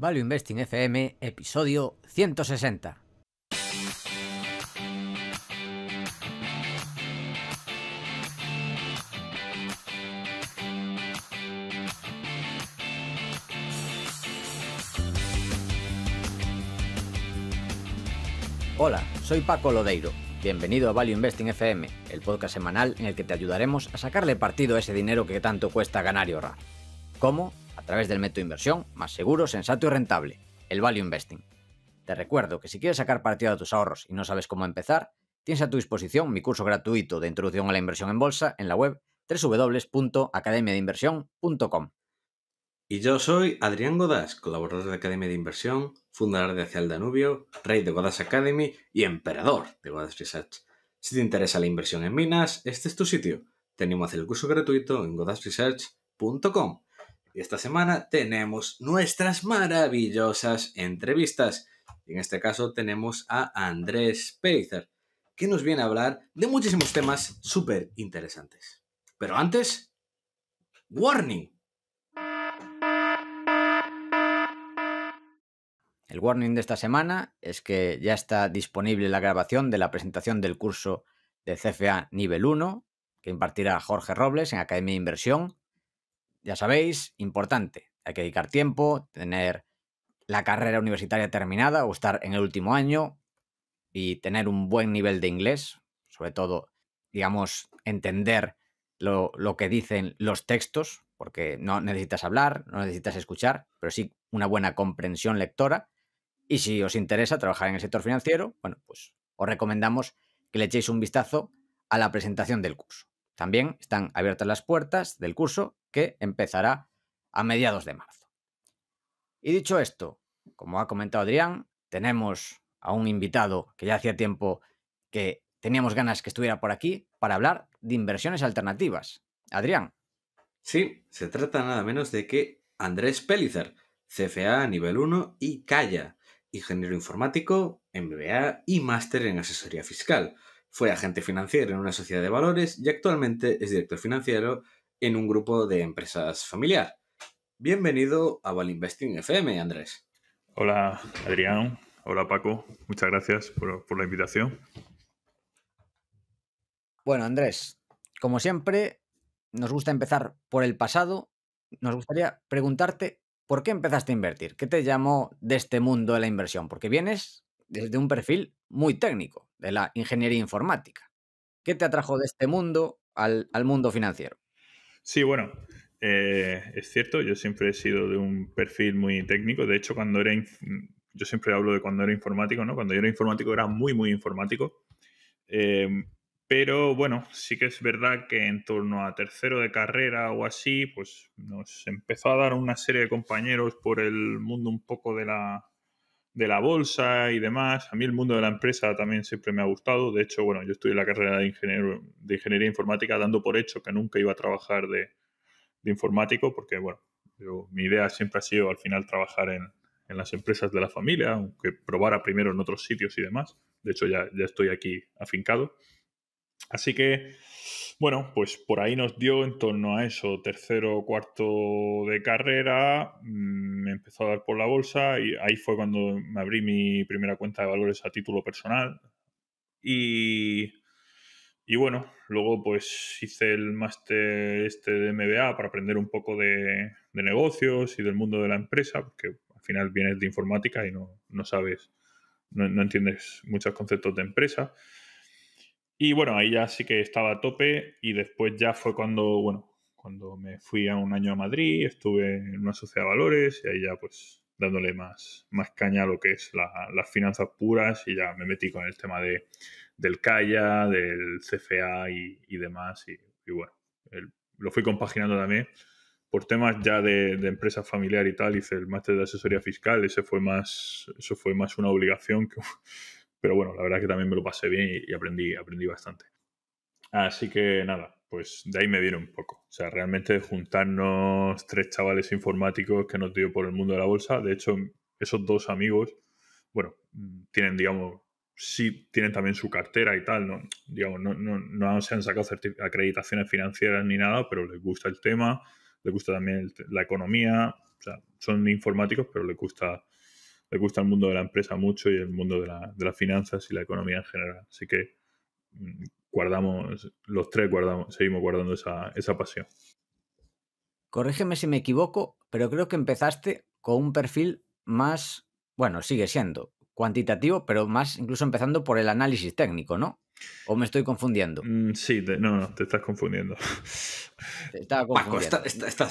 Value Investing FM, episodio 160. Hola, soy Paco Lodeiro. Bienvenido a Value Investing FM, el podcast semanal en el que te ayudaremos a sacarle partido a ese dinero que tanto cuesta ganar y ahorrar. ¿Cómo? a través del método de inversión más seguro, sensato y rentable, el Value Investing. Te recuerdo que si quieres sacar partido de tus ahorros y no sabes cómo empezar, tienes a tu disposición mi curso gratuito de introducción a la inversión en bolsa en la web www.academiadeinversión.com. Y yo soy Adrián Godás, colaborador de Academia de Inversión, fundador de Hacia el Danubio, rey de Godás Academy y emperador de Godás Research. Si te interesa la inversión en minas, este es tu sitio. Tenemos el curso gratuito en godasresearch.com. Y esta semana tenemos nuestras maravillosas entrevistas. En este caso tenemos a Andrés Peizer, que nos viene a hablar de muchísimos temas súper interesantes. Pero antes, warning. El warning de esta semana es que ya está disponible la grabación de la presentación del curso de CFA nivel 1 que impartirá Jorge Robles en Academia de Inversión ya sabéis, importante. Hay que dedicar tiempo, tener la carrera universitaria terminada o estar en el último año y tener un buen nivel de inglés, sobre todo, digamos, entender lo, que dicen los textos, porque no necesitas hablar, no necesitas escuchar, pero sí una buena comprensión lectora. Y si os interesa trabajar en el sector financiero, bueno, pues os recomendamos que le echéis un vistazo a la presentación del curso. También están abiertas las puertas del curso que empezará a mediados de marzo. Y dicho esto, como ha comentado Adrián, tenemos a un invitado que ya hacía tiempo que teníamos ganas que estuviera por aquí para hablar de inversiones alternativas. Adrián. Sí, se trata nada menos de que Andrés Pellicer, CFA nivel 1 y Calla, ingeniero informático, MBA y máster en asesoría fiscal. Fue agente financiero en una sociedad de valores y actualmente es director financiero en un grupo de empresas familiar. Bienvenido a Valinvesting FM, Andrés. Hola, Adrián. Hola, Paco. Muchas gracias por, la invitación. Bueno, Andrés, como siempre, nos gusta empezar por el pasado. Nos gustaría preguntarte por qué empezaste a invertir. ¿Qué te llamó de este mundo de la inversión? Porque vienes desde un perfil muy técnico de la ingeniería informática. ¿Qué te atrajo de este mundo al, mundo financiero? Sí, bueno, eh, es cierto, yo siempre he sido de un perfil muy técnico. De hecho, cuando era. Yo siempre hablo de cuando era informático, ¿no? Cuando yo era informático era muy, muy informático. Em, pero bueno, sí que es verdad que en torno a tercero de carrera o así, pues nos empezó a dar una serie de compañeros por el mundo un poco de la de la bolsa y demás. A mí el mundo de la empresa también siempre me ha gustado. De hecho, bueno, yo estudié la carrera de, ingeniero, de ingeniería informática dando por hecho que nunca iba a trabajar de, informático porque, bueno, mi idea siempre ha sido al final trabajar en, las empresas de la familia, aunque probara primero en otros sitios y demás. De hecho, ya, ya estoy aquí afincado. Así que bueno, pues por ahí nos dio en torno a eso, tercero o cuarto de carrera, mm, me empezó a dar por la bolsa y ahí fue cuando me abrí mi primera cuenta de valores a título personal. Y, bueno, luego pues hice el máster este de MBA para aprender un poco de, negocios y del mundo de la empresa, porque al final vienes de informática y no, no sabes, no, no entiendes muchos conceptos de empresa. Y bueno, ahí ya sí que estaba a tope y después ya fue cuando, bueno, cuando me fui a un año a Madrid, estuve en una sociedad de valores y ahí ya pues dándole más, más caña a lo que es las finanzas puras y ya me metí con el tema de, del CAIA, del CFA y, y demás. Y, y bueno, lo fui compaginando también por temas ya de, de, empresa familiar y tal, hice el máster de asesoría fiscal, ese fue más, eso fue más una obligación que, pero bueno, la verdad que también me lo pasé bien y, aprendí, aprendí bastante. Así que nada, pues de ahí me dieron un poco. O sea, realmente juntarnos tres chavales informáticos que nos dio por el mundo de la bolsa. De hecho, esos dos amigos, bueno, tienen, digamos, sí tienen también su cartera y tal, ¿no? Digamos, no, no, no se han sacado acreditaciones financieras ni nada, pero les gusta el tema, les gusta también la economía. O sea, son informáticos, pero les gusta le gusta el mundo de la empresa mucho y el mundo de, la, de las finanzas y la economía en general. Así que mm, guardamos, los tres guardamos, seguimos guardando esa, esa pasión. Corrígeme si me equivoco, pero creo que empezaste con un perfil más, bueno, sigue siendo cuantitativo, pero más incluso empezando por el análisis técnico, ¿no? ¿O me estoy confundiendo? Mm, sí, no, no, te estás confundiendo. estás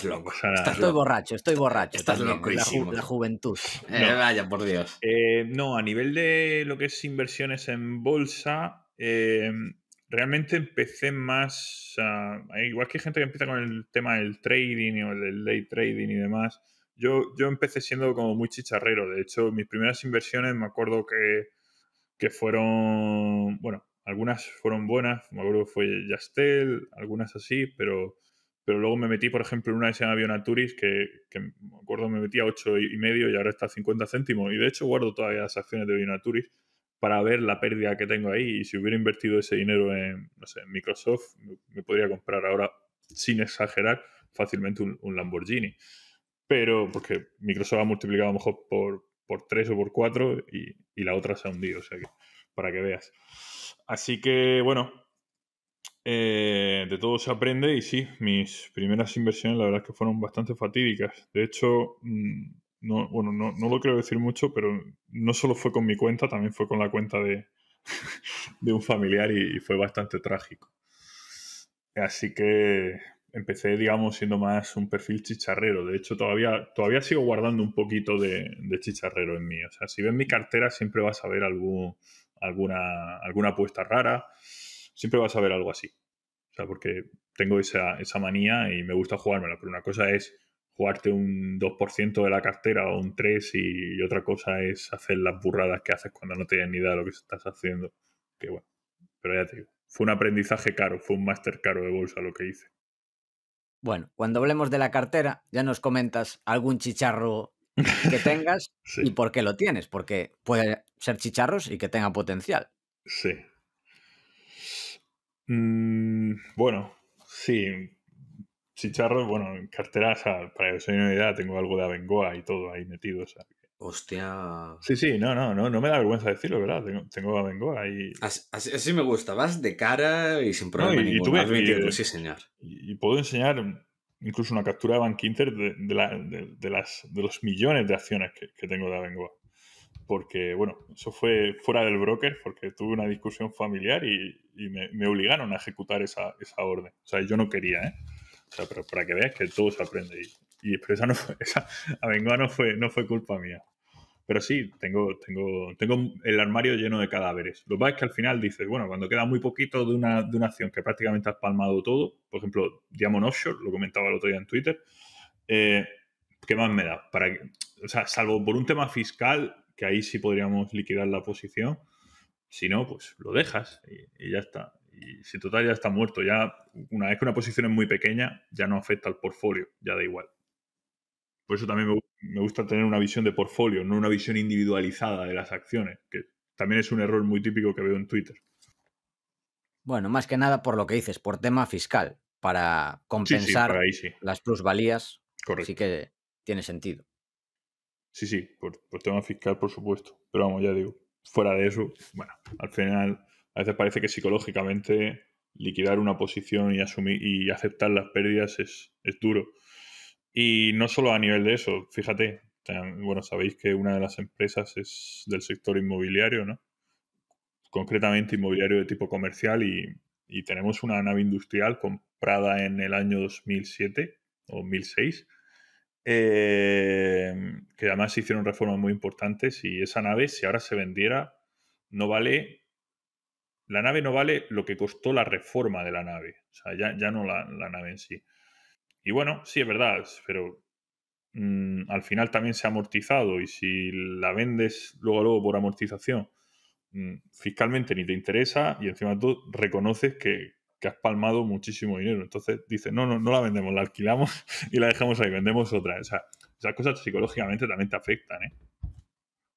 loco. estoy borracho, estoy borracho. Estás loco. La, juventud. Eh, vaya, por Dios. Eh, no, a nivel de lo que es inversiones en bolsa, eh, realmente empecé más. Ah, igual que hay gente que empieza con el tema del trading o del day trading y demás. Yo, yo empecé siendo como muy chicharrero. De hecho, mis primeras inversiones me acuerdo que, que fueron. Bueno, algunas fueron buenas, me acuerdo que fue Yastel, algunas así, pero, pero luego me metí, por ejemplo, en una que se llama Bionaturis, que, me acuerdo me metí a 8,5 y medio y ahora está a 50 céntimos. Y de hecho guardo todas las acciones de Bionaturis para ver la pérdida que tengo ahí. Y si hubiera invertido ese dinero en, no sé, Microsoft, me podría comprar ahora, sin exagerar, fácilmente un, Lamborghini. Pero, porque Microsoft ha multiplicado a lo mejor por, por 3 o por 4 y, y la otra se ha hundido. O sea que para que veas. Así que, bueno, eh, de todo se aprende y sí, mis primeras inversiones la verdad es que fueron bastante fatídicas. De hecho, mm, no, bueno, no, lo quiero decir mucho, pero no solo fue con mi cuenta, también fue con la cuenta de, un familiar y, fue bastante trágico. Así que empecé, digamos, siendo más un perfil chicharrero. De hecho, todavía, todavía sigo guardando un poquito de, de, chicharrero en mí. O sea, si ves mi cartera, siempre vas a ver algún, alguna, alguna apuesta rara. Siempre vas a ver algo así. O sea, porque tengo esa, esa manía y me gusta jugármela. Pero una cosa es jugarte un 2% de la cartera o un 3% y, otra cosa es hacer las burradas que haces cuando no tienes ni idea de lo que estás haciendo. Que bueno, pero ya te digo, fue un aprendizaje caro, fue un máster caro de bolsa lo que hice. Bueno, cuando hablemos de la cartera, ya nos comentas algún chicharro que tengas y por qué lo tienes, porque puede ser chicharros y que tenga potencial. Sí. Mm, bueno, sí. Chicharros, bueno, en cartera, para que soy una idea, tengo algo de Abengoa y todo ahí metido, Hostia. Sí, sí, no, no, no, no me da vergüenza decirlo, ¿verdad? Tengo, tengo Abengoa ahí. Así, me gusta, vas de cara y sin problema no, y, tú y puedo enseñar incluso una captura de Bankinter de, de, de, los millones de acciones que, tengo de Avengoa. Porque, bueno, eso fue fuera del broker porque tuve una discusión familiar y, me, obligaron a ejecutar esa, orden. O sea, yo no quería, ¿eh? O sea, pero para que veas que todo se aprende. Y, y pero esa, no esa Abengoa no fue, no fue culpa mía. Pero sí, tengo, tengo, tengo el armario lleno de cadáveres. Lo que pasa es que al final dices, bueno, cuando queda muy poquito de una, de una acción que prácticamente has palmado todo, por ejemplo, Diamond Offshore, lo comentaba el otro día en Twitter, eh, ¿qué más me da? Para o sea, salvo por un tema fiscal, que ahí sí podríamos liquidar la posición, si no, pues lo dejas y, y ya está. Y si total ya está muerto, ya una vez que una posición es muy pequeña, ya no afecta al portfolio, ya da igual. Por eso también me, gusta tener una visión de portfolio, no una visión individualizada de las acciones, que también es un error muy típico que veo en Twitter. Bueno, más que nada por lo que dices, por tema fiscal, para compensar las plusvalías. Sí que tiene sentido. Sí, sí, por, tema fiscal, por supuesto. Pero vamos, ya digo, fuera de eso, bueno, al final a veces parece que psicológicamente liquidar una posición y asumir y aceptar las pérdidas es, es duro. Y no solo a nivel de eso, fíjate, bueno, sabéis que una de las empresas es del sector inmobiliario, ¿no? Concretamente inmobiliario de tipo comercial y, tenemos una nave industrial comprada en el año 2007 o 2006, eh, que además hicieron reformas muy importantes y esa nave, si ahora se vendiera, no vale... La nave no vale lo que costó la reforma de la nave, o sea, ya, no la nave en sí. Y bueno, sí, es verdad, pero mm, al final también se ha amortizado y si la vendes luego luego por amortización, mm, fiscalmente ni te interesa y encima tú reconoces que, has palmado muchísimo dinero. Entonces dices, no, no, no la vendemos, la alquilamos y la dejamos ahí, vendemos otra. O sea, esas cosas psicológicamente también te afectan, ¿eh?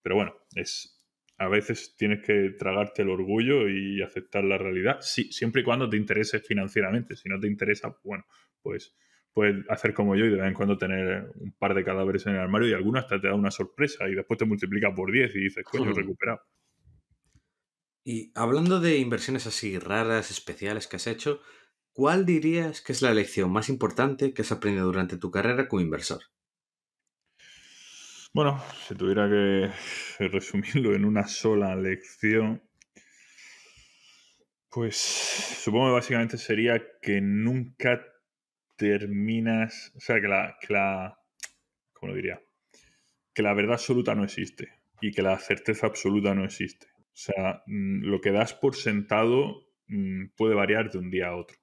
Pero bueno, es, a veces tienes que tragarte el orgullo y aceptar la realidad, sí, siempre y cuando te interese financieramente. Si no te interesa, bueno, pues puedes hacer como yo y de vez en cuando tener un par de cadáveres en el armario y alguno hasta te da una sorpresa y después te multiplicas por 10 y dices, coño, recuperado. Y hablando de inversiones así raras, especiales que has hecho, ¿cuál dirías que es la lección más importante que has aprendido durante tu carrera como inversor? Bueno, si tuviera que resumirlo en una sola lección, pues supongo que básicamente sería que nunca terminas, o sea, que la, que la, ¿cómo lo diría? Que la verdad absoluta no existe y que la certeza absoluta no existe. O sea, mm, lo que das por sentado mm, puede variar de un día a otro.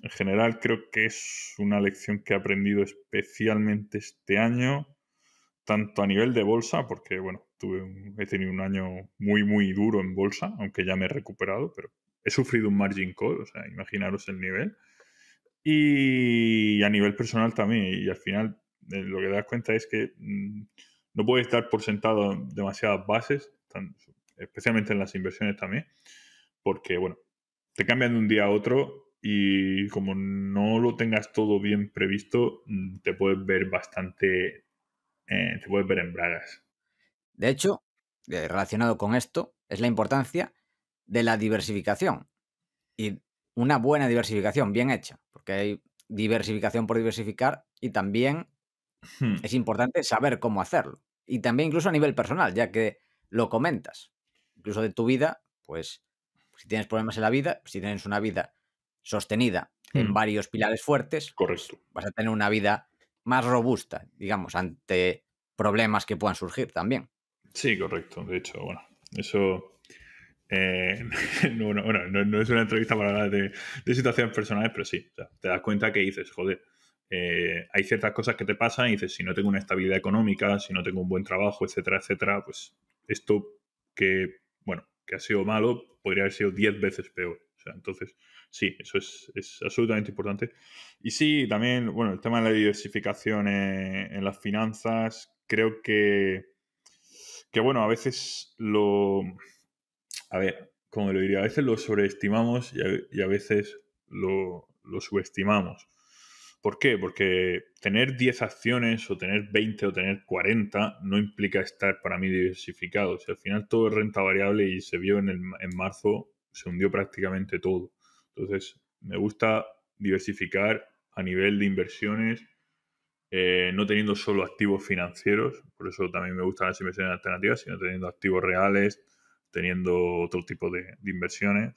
En general creo que es una lección que he aprendido especialmente este año, tanto a nivel de bolsa, porque bueno, he tenido un año muy, muy duro en bolsa, aunque ya me he recuperado, pero he sufrido un margin call, o sea, imaginaros el nivel y a nivel personal también. Y al final eh, lo que das cuenta es que mm, no puedes estar por sentado en demasiadas bases, especialmente en las inversiones también, porque bueno, te cambian de un día a otro y como no lo tengas todo bien previsto, mm, te puedes ver bastante, eh, te puedes ver en bragas. De hecho, eh, relacionado con esto, es la importancia de la diversificación. Y una buena diversificación, bien hecha, porque hay diversificación por diversificar y también hmm. es importante saber cómo hacerlo. Y también incluso a nivel personal, ya que lo comentas, incluso de tu vida, pues si tienes problemas en la vida, pues, si tienes una vida sostenida en hmm. varios pilares fuertes, pues, Correcto. vas a tener una vida más robusta, digamos, ante problemas que puedan surgir también. Sí, correcto. De hecho, bueno, eso eh, no, no, no, es una entrevista para hablar de, situaciones personales, pero sí, te das cuenta que dices, joder, eh, hay ciertas cosas que te pasan y dices, si no tengo una estabilidad económica, si no tengo un buen trabajo, etcétera, etcétera, pues esto que, bueno, que ha sido malo, podría haber sido 10 veces peor. entonces, sí, eso es, es, absolutamente importante. Y sí, también, bueno, el tema de la diversificación en, en las finanzas, creo que, que, bueno, a veces lo a ver, como lo diría, a veces lo sobreestimamos y a, veces lo, subestimamos. ¿Por qué? Porque tener 10 acciones o tener 20 o tener 40 no implica estar para mí diversificado. Si al final todo es renta variable y se vio en, el, en marzo, se hundió prácticamente todo. Entonces, me gusta diversificar a nivel de inversiones, eh, no teniendo solo activos financieros, por eso también me gustan las inversiones alternativas, sino teniendo activos reales, teniendo otro tipo de, inversiones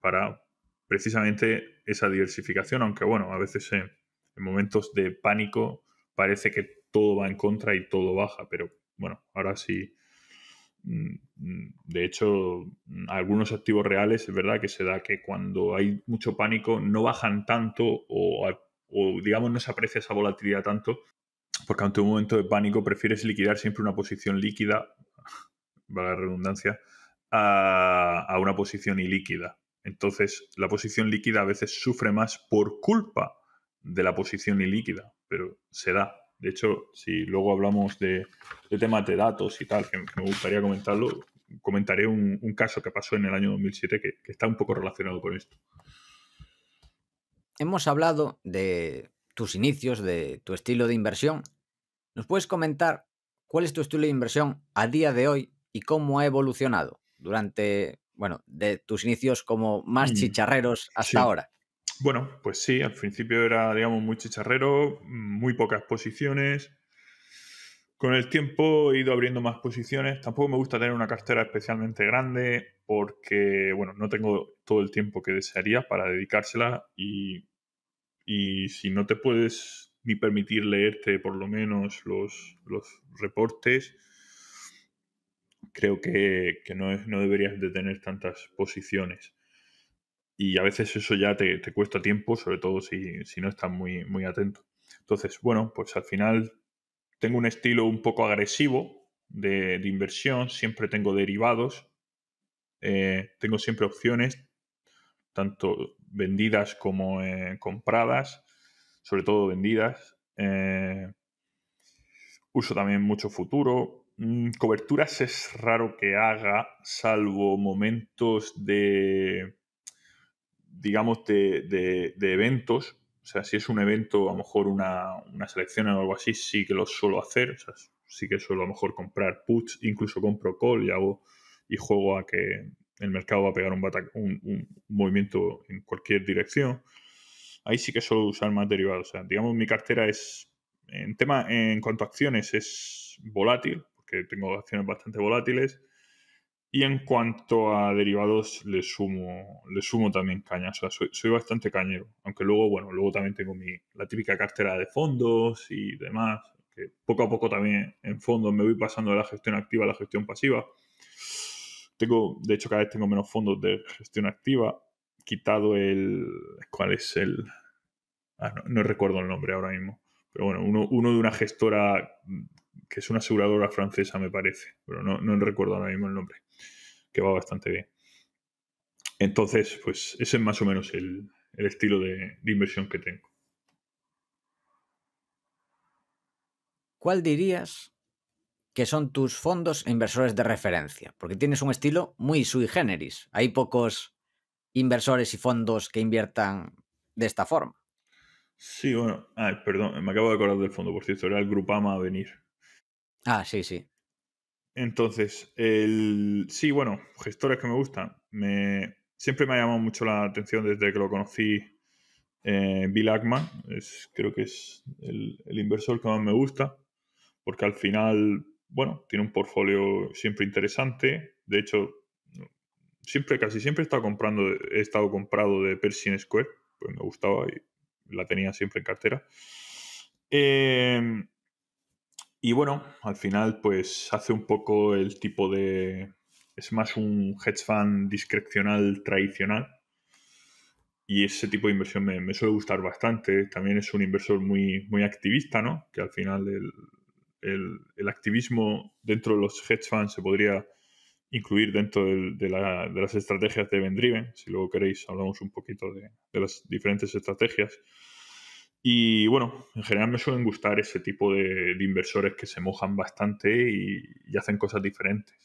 para precisamente esa diversificación, aunque bueno, a veces en, momentos de pánico parece que todo va en contra y todo baja, pero bueno, ahora sí. Mm, mm, de hecho, mm, algunos activos reales es verdad que se da que cuando hay mucho pánico no bajan tanto o, o digamos no se aprecia esa volatilidad tanto, porque ante un momento de pánico prefieres liquidar siempre una posición líquida valga la redundancia, a, una posición ilíquida. Entonces, la posición líquida a veces sufre más por culpa de la posición ilíquida, pero se da. De hecho, si luego hablamos de, temas de datos y tal, que, me gustaría comentarlo, comentaré un, caso que pasó en el año 2007 que, que está un poco relacionado con esto. Hemos hablado de tus inicios, de tu estilo de inversión. ¿Nos puedes comentar cuál es tu estilo de inversión a día de hoy y cómo ha evolucionado durante, bueno, de tus inicios como más mm, chicharreros hasta ahora. Bueno, pues sí, al principio era, digamos, muy chicharrero, muy pocas posiciones. Con el tiempo he ido abriendo más posiciones. Tampoco me gusta tener una cartera especialmente grande porque, bueno, no tengo todo el tiempo que desearía para dedicársela y, si no te puedes ni permitir leerte por lo menos los, los reportes, creo que, no, no deberías de tener tantas posiciones. Y a veces eso ya te, cuesta tiempo, sobre todo si, no estás muy, muy atento. Entonces, bueno, pues al final tengo un estilo un poco agresivo de, inversión, siempre tengo derivados, eh, tengo siempre opciones, tanto vendidas como eh, compradas, sobre todo vendidas. Eh, uso también mucho futuro, Mm, coberturas es raro que haga, salvo momentos de, digamos, de, eventos. O sea, si es un evento, a lo mejor una, selección o algo así, sí que lo suelo hacer. O sea, sí que suelo a lo mejor comprar puts, incluso compro call y hago y juego a que el mercado va a pegar un, un, un movimiento en cualquier dirección. Ahí sí que suelo usar más derivados. O sea, digamos, mi cartera es, en tema, en cuanto a acciones, es volátil, que tengo acciones bastante volátiles. Y en cuanto a derivados, le sumo, le sumo también caña. O sea, soy, bastante cañero. Aunque luego, bueno, luego también tengo la típica cartera de fondos y demás. Que poco a poco también en fondos me voy pasando de la gestión activa a la gestión pasiva. Tengo, de hecho, cada vez tengo menos fondos de gestión activa. Quitado el. ¿Cuál es el.? Ah, no, no recuerdo el nombre ahora mismo. Pero bueno, uno, uno de una gestora que es una aseguradora francesa, me parece, pero no, recuerdo ahora mismo el nombre, que va bastante bien. Entonces, pues ese es más o menos el, estilo de, inversión que tengo. ¿Cuál dirías que son tus fondos e inversores de referencia? Porque tienes un estilo muy sui generis. Hay pocos inversores y fondos que inviertan de esta forma. Sí, bueno, perdón, me acabo de acordar del fondo, por cierto, era el Grupama a venir. Ah, sí, sí. Entonces, el... sí, bueno, gestores que me gustan. Me... Siempre me ha llamado mucho la atención desde que lo conocí. Eh, Bill Ackman, es, creo que es el, inversor que más me gusta, porque al final, bueno, tiene un portfolio siempre interesante. De hecho, siempre, casi siempre he estado comprando, he estado comprado de Pershing Square, pues me gustaba y la tenía siempre en cartera. Eh, y bueno, al final pues hace un poco el tipo de... Es más un hedge fund discrecional tradicional. Y ese tipo de inversión me, suele gustar bastante. También es un inversor muy, muy activista, ¿no? Que al final el, activismo dentro de los hedge funds se podría incluir dentro de, las estrategias de Vendriven. Si luego queréis, hablamos un poquito de las diferentes estrategias. Y bueno, en general me suelen gustar ese tipo de, inversores que se mojan bastante y, hacen cosas diferentes.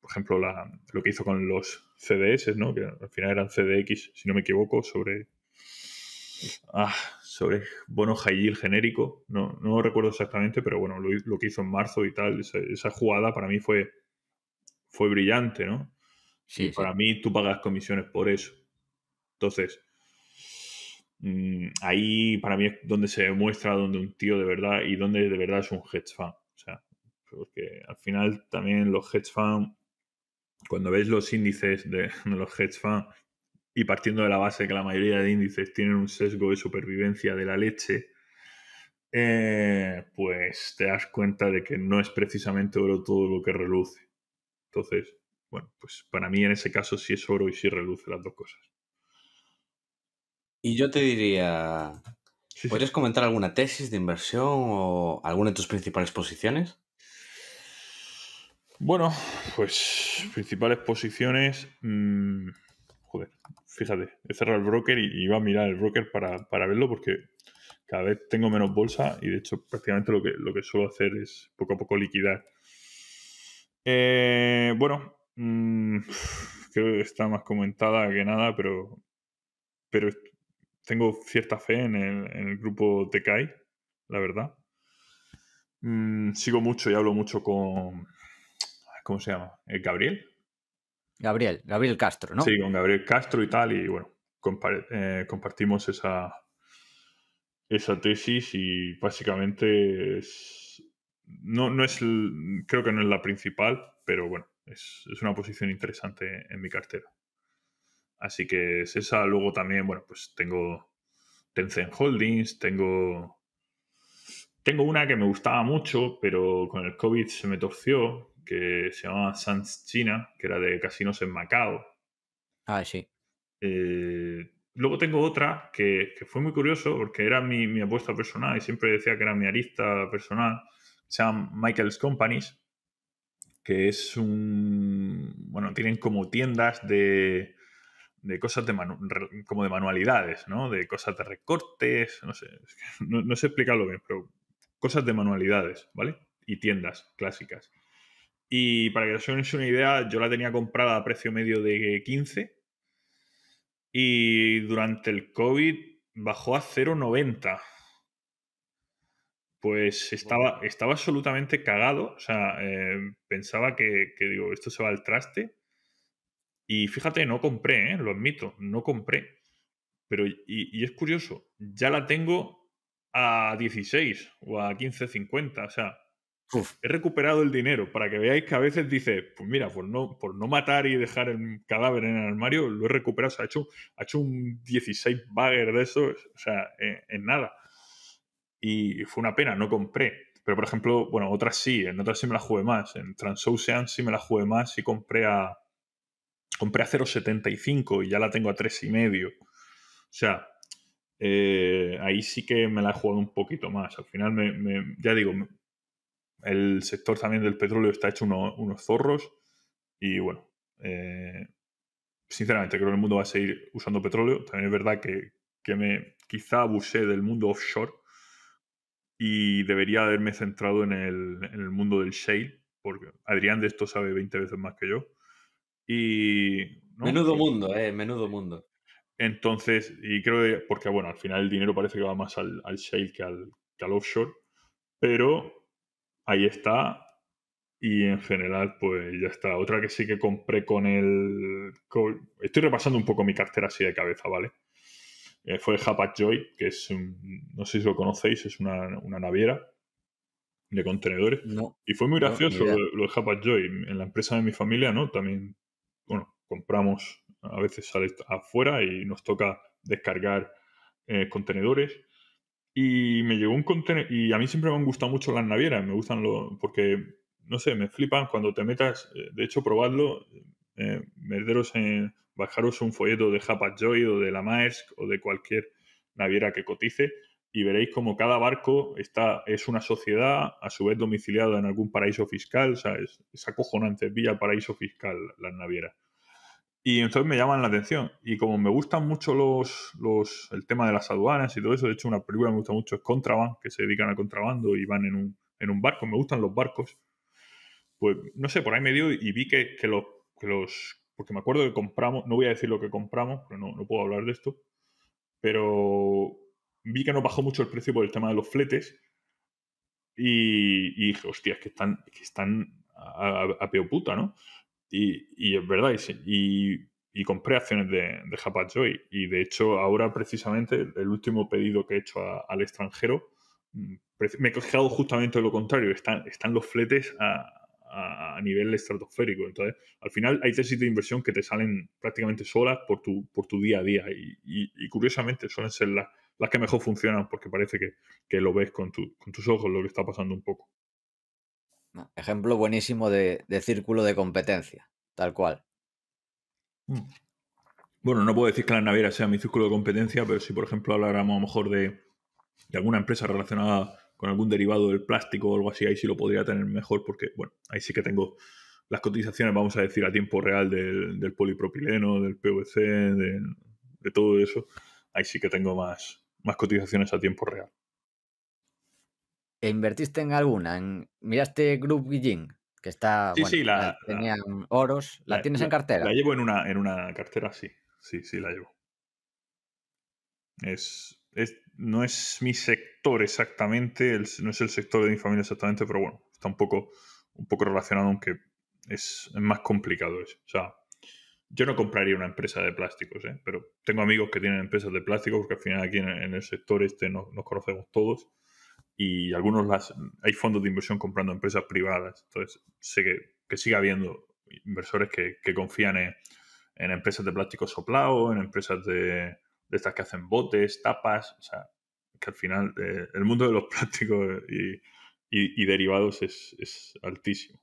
Por ejemplo, lo que hizo con los CDS, ¿no? que al final eran CDX, si no me equivoco, sobre, ah, sobre bono high genérico. No, no recuerdo exactamente, pero bueno, lo, que hizo en marzo y tal, esa, jugada para mí fue, fue brillante, ¿no? Sí, para mí tú pagas comisiones por eso. Entonces, Mm, ahí para mí es donde se muestra donde un tío de verdad y donde de verdad es un hedge fund. O sea, porque al final también los hedge fan cuando ves los índices de, los hedge fund y partiendo de la base que la mayoría de índices tienen un sesgo de supervivencia de la leche, eh, pues te das cuenta de que no es precisamente oro todo lo que reluce. Entonces, bueno, pues para mí en ese caso sí es oro y sí reluce las dos cosas. Y yo te diría, ¿podrías comentar alguna tesis de inversión o alguna de tus principales posiciones? Bueno, pues principales posiciones... Mm, joder, fíjate, he cerrado el broker y iba a mirar el broker para, verlo porque cada vez tengo menos bolsa y de hecho prácticamente lo que, lo que suelo hacer es poco a poco liquidar. Eh, bueno, mm, creo que está más comentada que nada, pero pero tengo cierta fe en el, grupo Tekai, la verdad. Mm, sigo mucho y hablo mucho con. ¿Cómo se llama? Eh, Gabriel? Gabriel, Gabriel Castro, ¿no? Sí, con Gabriel Castro y tal, y bueno, eh, compartimos esa, esa tesis y básicamente no, no es, creo que no es la principal, pero bueno, es una posición interesante en mi cartera. Así que es esa. Luego también, bueno, pues tengo Tencent Holdings, tengo. Tengo una que me gustaba mucho, pero con el COVID se me torció, que se llamaba Sans China, que era de casinos en Macao. Ah, sí. Eh, luego tengo otra que, fue muy curioso porque era mi, mi, apuesta personal y siempre decía que era mi arista personal. Se llama Michael's Companies, que es un. Bueno, tienen como tiendas de de cosas como de manualidades, ¿no? De cosas de recortes, no sé, no, sé explicarlo bien, pero cosas de manualidades, ¿vale? Y tiendas clásicas. Y para que os hagáis una idea, yo la tenía comprada a precio medio de 15 y durante el COVID bajó a 0,90. Pues estaba, estaba absolutamente cagado, o sea, eh, pensaba que, que, digo, esto se va al traste y fíjate, no compré, ¿eh? lo admito, no compré. Pero, y, es curioso, ya la tengo a 16 o a 15.50, o sea, he recuperado el dinero para que veáis que a veces dice, pues mira, por no, por no matar y dejar el cadáver en el armario, lo he recuperado, o sea, ha hecho, ha hecho un 16 bagger de eso, o sea, en, en nada. Y fue una pena, no compré. Pero, por ejemplo, bueno, otras sí, en otras sí me la jugué más. En Transocean sí me la jugué más y compré a, compré a 0,75 y ya la tengo a 3,5. O sea, eh, ahí sí que me la he jugado un poquito más. Al final, me, ya digo, el sector también del petróleo está hecho unos zorros y bueno, eh, sinceramente creo que el mundo va a seguir usando petróleo. También es verdad que, me quizá abusé del mundo offshore y debería haberme centrado en el, en el mundo del shale, porque Adrián de esto sabe 20 veces más que yo. Y, Menudo mundo, eh, menudo mundo. Entonces, y creo que, porque bueno, al final el dinero parece que va más al, shale que al, que al offshore, pero ahí está y en general, pues ya está. Otra que sí que compré con el. Estoy repasando un poco mi cartera así de cabeza, ¿vale? Eh, fue japa Joy, que es. Un... No sé si lo conocéis, es una, naviera de contenedores. y fue muy gracioso lo, de Joy. En la empresa de mi familia, ¿no? También compramos a veces sale afuera y nos toca descargar eh, contenedores. Y me llegó un contenedor, y a mí siempre me han gustado mucho las navieras, me gustan los, porque, no sé, me flipan cuando te metas, eh, de hecho, probadlo, eh, merderos en, bajaros un folleto de Japan Joy o de la Maersk o de cualquier naviera que cotice y veréis como cada barco está, es una sociedad, a su vez domiciliada en algún paraíso fiscal, o sea, es, acojonante, Paraíso Fiscal las navieras. Y entonces me llaman la atención. Y como me gustan mucho los, los, el tema de las aduanas y todo eso, de hecho una película que me gusta mucho es Contraband, que se dedican al contrabando y van en un, en un barco, me gustan los barcos. Pues no sé, por ahí me dio y vi que, que, los, que los... Porque me acuerdo que compramos, no voy a decir lo que compramos, pero no, puedo hablar de esto, pero vi que no bajó mucho el precio por el tema de los fletes y, y dije, hostias, que están, que están a, a puta, ¿no? Y, es verdad, y, compré acciones de, de Japa Joy. Y de hecho, ahora precisamente, el último pedido que he hecho al extranjero, mm, me he quejado justamente lo contrario. Están, están los fletes a, a, nivel estratosférico. Entonces, al final hay tesis de inversión que te salen prácticamente solas por tu, por tu día a día y, curiosamente suelen ser las, las que mejor funcionan porque parece que, que, lo ves con, tu, con tus ojos lo que está pasando un poco. Ejemplo buenísimo de, círculo de competencia, tal cual. Mm. Bueno, no puedo decir que la naviera sea mi círculo de competencia, pero si por ejemplo habláramos a lo mejor de, alguna empresa relacionada con algún derivado del plástico o algo así, ahí sí lo podría tener mejor porque, bueno, ahí sí que tengo las cotizaciones, vamos a decir, a tiempo real del, polipropileno, del PVC, de, de, todo eso. Ahí sí que tengo más, más cotizaciones a tiempo real. E invertiste en alguna? En, ¿Miraste Group Grouping Que está. Sí, sí, la, tenían oros. ¿La, tienes en cartera? La llevo en una, en una cartera, sí. Sí, sí, la llevo. Es, no es mi sector exactamente, no es el sector de mi familia exactamente, pero bueno, está un poco, un poco relacionado, aunque es, más complicado eso. O sea, yo no compraría una empresa de plásticos, ¿eh? pero tengo amigos que tienen empresas de plásticos, porque al final aquí en, el sector este nos conocemos todos y algunos las, hay fondos de inversión comprando empresas privadas. Entonces, sé que, sigue habiendo inversores que, confían en, empresas de plástico soplado, en empresas de, estas que hacen botes, tapas, o sea, que al final eh, el mundo de los plásticos y, derivados es, altísimo.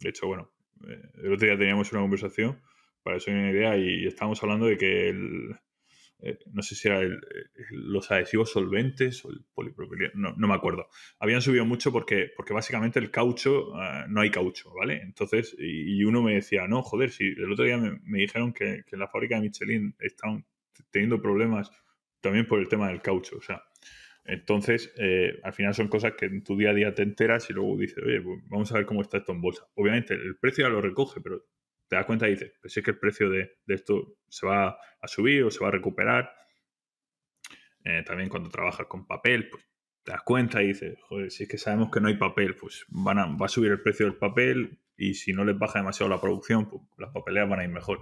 De hecho, bueno, eh, el otro día teníamos una conversación, para eso hay una idea, y estábamos hablando de que el, eh, no sé si era eh, los adhesivos solventes o el polipropileno, no, me acuerdo. Habían subido mucho porque, porque básicamente el caucho, ah, no hay caucho, ¿vale? Entonces, y, uno me decía, no, joder, si el otro día me, dijeron que, en la fábrica de Michelin están teniendo problemas también por el tema del caucho, o sea. Entonces, eh, al final son cosas que en tu día a día te enteras y luego dices, oye, pues vamos a ver cómo está esto en bolsa. Obviamente, el precio ya lo recoge, pero te das cuenta y dices, pues es que el precio de, esto se va a subir o se va a recuperar. Eh, también cuando trabajas con papel, pues te das cuenta y dices, joder, si es que sabemos que no hay papel, pues van va a subir el precio del papel y si no les baja demasiado la producción, pues las papeleas van a ir mejor.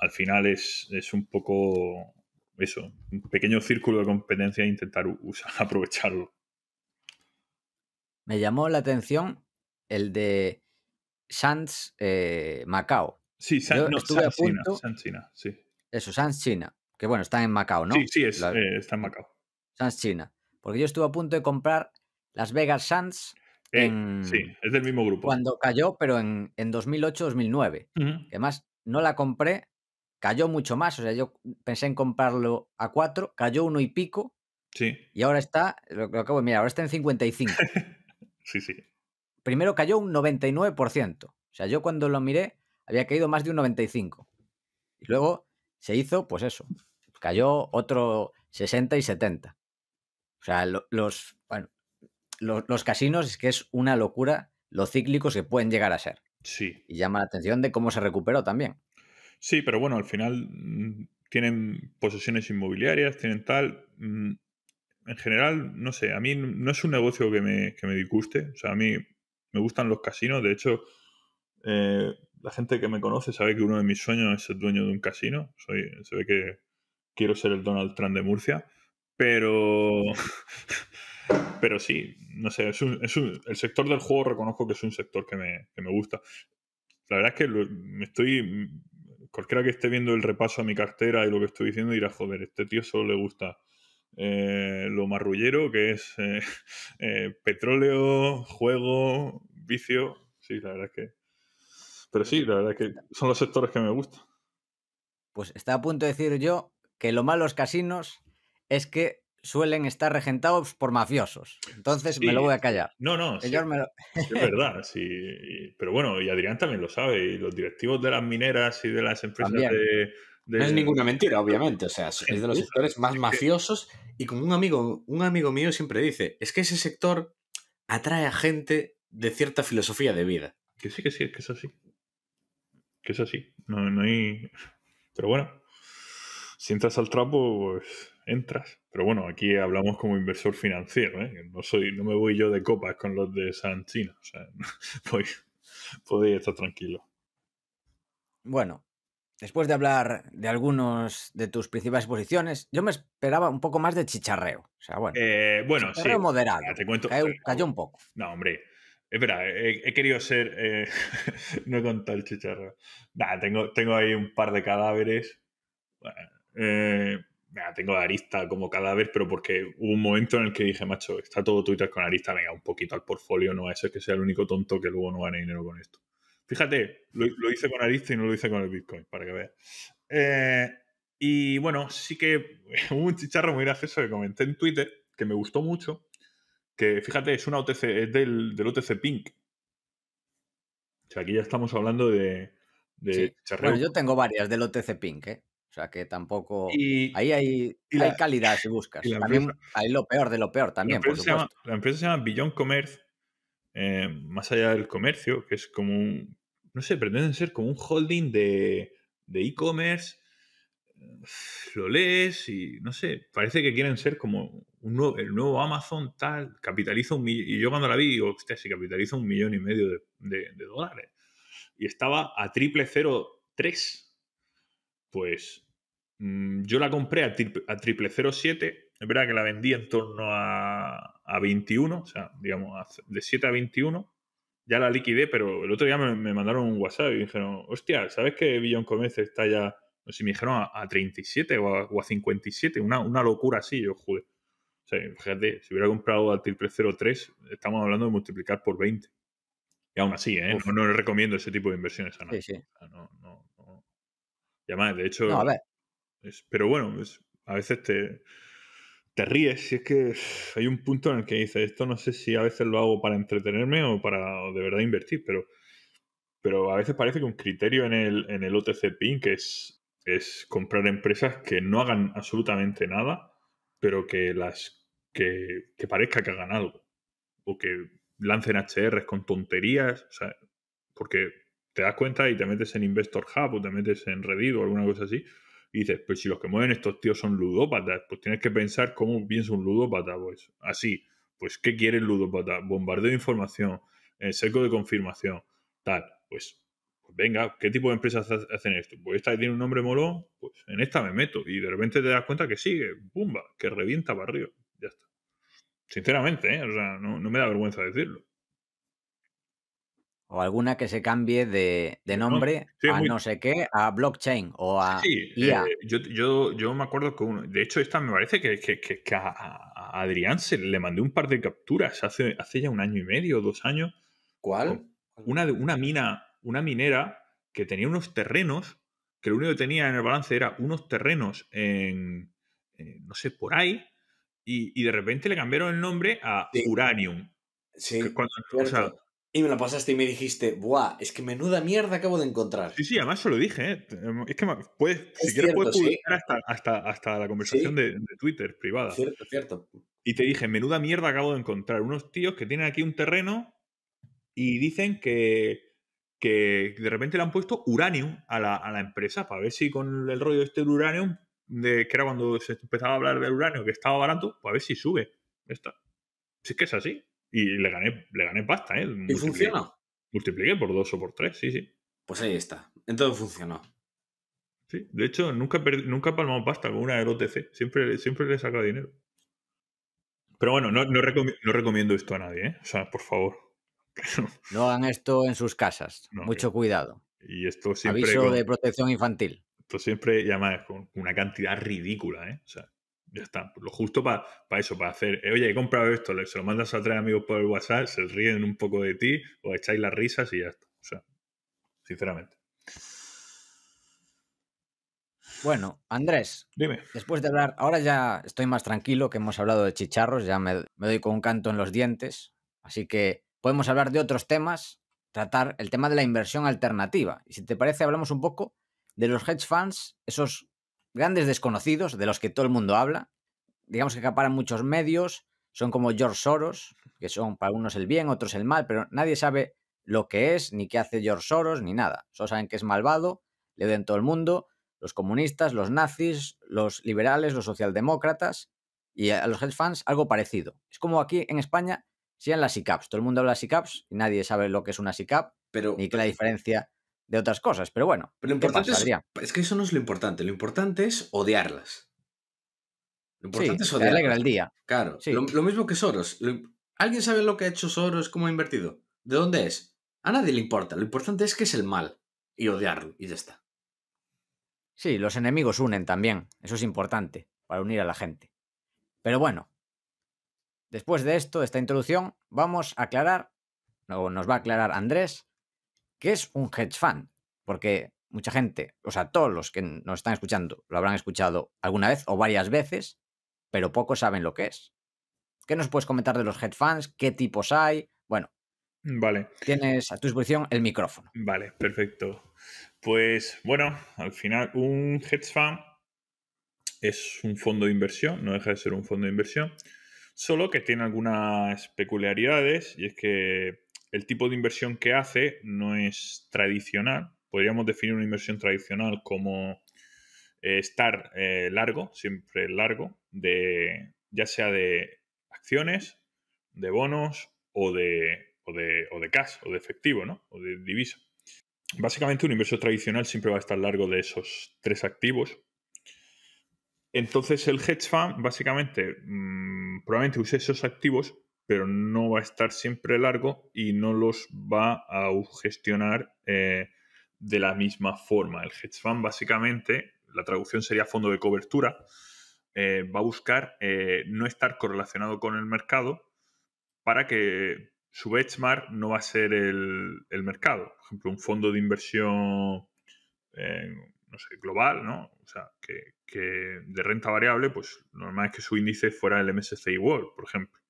Al final es, un poco eso, un pequeño círculo de competencia e intentar aprovecharlo. Me llamó la atención el de Sands eh, Macao. Sí, San, China, China, sí. Eso, Sans China, que bueno, está en Macao, ¿no? Sí, sí, es, eh, está en Macao. Sans China. Porque yo estuve a punto de comprar Las Vegas Sands. Eh, en, sí, es del mismo grupo. Cuando cayó, pero en, 2008-2009. Además, no la compré, cayó mucho más. O sea, yo pensé en comprarlo a cuatro, cayó uno y pico. Sí. Y ahora está, lo, que acabo de mirar, ahora está en 55. sí, sí primero cayó un 99%. O sea, yo cuando lo miré había caído más de un 95%. Y luego se hizo, pues eso, cayó otro 60 y 70. O sea, los, bueno, los, casinos es que es una locura lo cíclicos que pueden llegar a ser. Sí. Y llama la atención de cómo se recuperó también. Sí, pero bueno, al final mm, tienen posesiones inmobiliarias, tienen tal. Mm, en general, no sé, a mí no es un negocio que me, que me disguste. O sea, a mí me gustan los casinos. De hecho, eh, la gente que me conoce sabe que uno de mis sueños es ser dueño de un casino. Soy, se ve que quiero ser el Donald Trump de Murcia. Pero, pero sí, no sé, es el sector del juego reconozco que es un sector que me, gusta. La verdad es que me estoy. Cualquiera que esté viendo el repaso a mi cartera y lo que estoy diciendo dirá, joder, este tío solo le gusta eh, lo marrullero, que es eh, eh, petróleo, juego, vicio. Sí, la verdad es que. Pero sí, la verdad es que son los sectores que me gustan. Pues está a punto de decir yo que lo malo de los casinos es que suelen estar regentados por mafiosos. Entonces me lo voy a callar. No, no, es verdad. Sí. Pero bueno, y Adrián también lo sabe, y los directivos de las mineras y de las empresas de no es ninguna mentira, obviamente. O sea, es de los sectores más mafiosos. Y como un amigo, un amigo mío siempre dice, es que ese sector atrae a gente de cierta filosofía de vida. Que sí, que sí, que es así. Que es así. No, hay. Pero bueno, si entras al trapo, pues entras. Pero bueno, aquí hablamos como inversor financiero, ¿eh? No soy, no me voy yo de copas con los de San Chino. O sea, podéis estar tranquilo Bueno, Después de hablar de algunos de tus principales posiciones, yo me esperaba un poco más de chicharreo. O sea, bueno, eh, bueno chicharreo moderado. te cuento, cayó, un poco. No, hombre. Espera, he, he querido ser. Eh, no he contado el chicharreo. tengo, tengo ahí un par de cadáveres. Eh, tengo a Arista como cadáver, pero porque hubo un momento en el que dije, macho, está todo Twitter con Arista, venga, un poquito al portfolio, no a eso que sea el único tonto que luego no gane dinero con esto. Fíjate, lo, hice con Arista y no lo hice con el Bitcoin, para que veas. Eh, y bueno, sí que hubo un chicharro muy gracioso que comenté en Twitter, que me gustó mucho, que fíjate, es una OTC, es del, del OTC Pink. O sea, aquí ya estamos hablando de, de Bueno, yo tengo varias del OTC Pink, ¿eh? O sea que tampoco. ahí hay, calidad si buscas. También hay lo peor de lo peor también. La empresa, se llama, la empresa se llama Commerce eh, más allá del comercio, que es como un, no sé, pretenden ser como un holding de e-commerce. De eh, lo lees y no sé, parece que quieren ser como el nuevo Amazon tal, capitaliza un millón. Y yo cuando la vi digo, hostia, si capitaliza un millón y medio de, dólares. Y estaba a triple cero Pues mm, yo la compré a, a triple cero siete es verdad que la vendí en torno a, 21, o sea, digamos, de 7 a 21. Ya la liquidé, pero el otro día me, mandaron un WhatsApp y me dijeron, hostia, ¿sabes que Billón Comece está ya, no sé, si me dijeron a, 37 o a, 57, una, una locura así, yo joder. O sea, fíjate, si hubiera comprado al Triple 03, estamos hablando de multiplicar por 20. Y aún así, ¿eh? no, no, recomiendo ese tipo de inversiones a nadie. Sí, sí. No, no, de hecho... A ver. pero bueno, a veces te te ríes. Si es que hay un punto en el que dices, esto no sé si a veces lo hago para entretenerme o para de verdad invertir, pero, pero a veces parece que un criterio en el, en el OTC Pink es, es comprar empresas que no hagan absolutamente nada, pero que las que, parezca que hagan algo. O que lancen HRs con tonterías. O sea, porque te das cuenta y te metes en Investor Hub o te metes en Reddit o alguna cosa así. Y dices, pues si los que mueven estos tíos son ludópatas, pues tienes que pensar cómo piensa un ludópata, pues así. Pues, ¿qué quiere el ludópata? Bombardeo de información, el eh, de confirmación, tal. Pues, pues, venga, ¿qué tipo de empresas hacen esto? Pues esta tiene un nombre molón, pues en esta me meto. Y de repente te das cuenta que sigue, ¡bumba! Que revienta barrio. Ya está. Sinceramente, ¿eh? o sea, no me da vergüenza decirlo o alguna que se cambie de, nombre a no sé qué, a blockchain o a sí, eh, yo, yo, me acuerdo que uno, de hecho esta me parece que, a, Adrián se le mandé un par de capturas hace, hace ya un año y medio, dos años. ¿Cuál? Una, una mina, una minera que tenía unos terrenos, que lo único que tenía en el balance era unos terrenos en, eh, no sé, por ahí, y, de repente le cambiaron el nombre a Uranium. Sí, o sea, y me la pasaste y me dijiste, ¡buah! Es que menuda mierda acabo de encontrar. Sí, sí, además se lo dije. ¿eh? Em, es que puedes, si quieres, puedes publicar hasta, hasta, la conversación de, Twitter privada. Cierto, cierto. Y te dije, menuda mierda acabo de encontrar. Unos tíos que tienen aquí un terreno y dicen que, que de repente le han puesto uranium a la, empresa para ver si con el rollo este del uranium, de, que era cuando se empezaba a hablar del uranio, que estaba barato, para ver si sube. Si es que es así. Y le gané, le gané pasta, ¿eh? ¿Y funcionó? Multipliqué por dos o por tres, sí, sí. Pues ahí está. Entonces funcionó. Sí, de hecho, nunca, nunca palmado pasta con una ROTC. Siempre, siempre le saca dinero. Pero bueno, no, no, recomiendo esto a nadie, ¿eh? O sea, por favor. no hagan esto en sus casas. Mucho cuidado. Y esto siempre. Aviso de protección infantil. Esto siempre, llama con una cantidad ridícula, ¿eh? O sea, ya está, lo justo para eso, para hacer, eh, oye, he comprado esto, se lo mandas a tres amigos por el WhatsApp, se ríen un poco de ti, o echáis las risas y ya está. O sea, sinceramente. Bueno, Andrés, Dime. después de hablar, ahora ya estoy más tranquilo que hemos hablado de chicharros, ya me, me doy con un canto en los dientes, así que podemos hablar de otros temas, tratar el tema de la inversión alternativa. Y si te parece, hablamos un poco de los hedge funds, esos grandes desconocidos de los que todo el mundo habla, digamos que acaparan muchos medios, son como George Soros, que son para unos el bien, otros el mal, pero nadie sabe lo que es, ni qué hace George Soros, ni nada. Solo saben que es malvado, le den todo el mundo, los comunistas, los nazis, los liberales, los socialdemócratas y a los hedge fans algo parecido. Es como aquí en España sean las ICAPs. Todo el mundo habla de ICAPs y nadie sabe lo que es una SICAP, pero, ni qué la diferencia de otras cosas, pero bueno. Pero lo importante es, que eso no es lo importante, lo importante es odiarlas. Lo importante es odiarlas. el día. Claro, lo, mismo que Soros. ¿Alguien sabe lo que ha hecho Soros, cómo ha invertido? ¿De dónde es? A nadie le importa, lo importante es que es el mal y odiarlo y ya está. Sí, los enemigos unen también, eso es importante, para unir a la gente. Pero bueno, después de esto, de esta introducción, vamos a aclarar, nos va a aclarar Andrés, ¿Qué es un hedge fund? Porque mucha gente, o sea, todos los que nos están escuchando lo habrán escuchado alguna vez o varias veces, pero pocos saben lo que es. ¿Qué nos puedes comentar de los hedge funds? ¿Qué tipos hay? Bueno, mm, Vale. Tienes a tu disposición el micrófono. Vale, perfecto. Pues bueno, al final un hedge fund es un fondo de inversión, no deja de ser un fondo de inversión, solo que tiene algunas peculiaridades y es que el tipo de inversión que hace no es tradicional. Podríamos definir una inversión tradicional como eh, estar eh, largo, siempre largo, de ya sea de acciones, de bonos o de, o de, cash, o de efectivo, ¿no? O de divisa. Básicamente un inversor tradicional siempre va a estar largo de esos tres activos. Entonces el hedge fund básicamente mm, probablemente use esos activos pero no va a estar siempre largo y no los va a gestionar eh, de la misma forma. El hedge fund básicamente, la traducción sería fondo de cobertura, eh, va a buscar eh, no estar correlacionado con el mercado para que su benchmark no va a ser el, mercado. Por ejemplo, un fondo de inversión no global, ¿no? O sea, que, de renta variable, pues normal es que su índice fuera el MSCI World, por ejemplo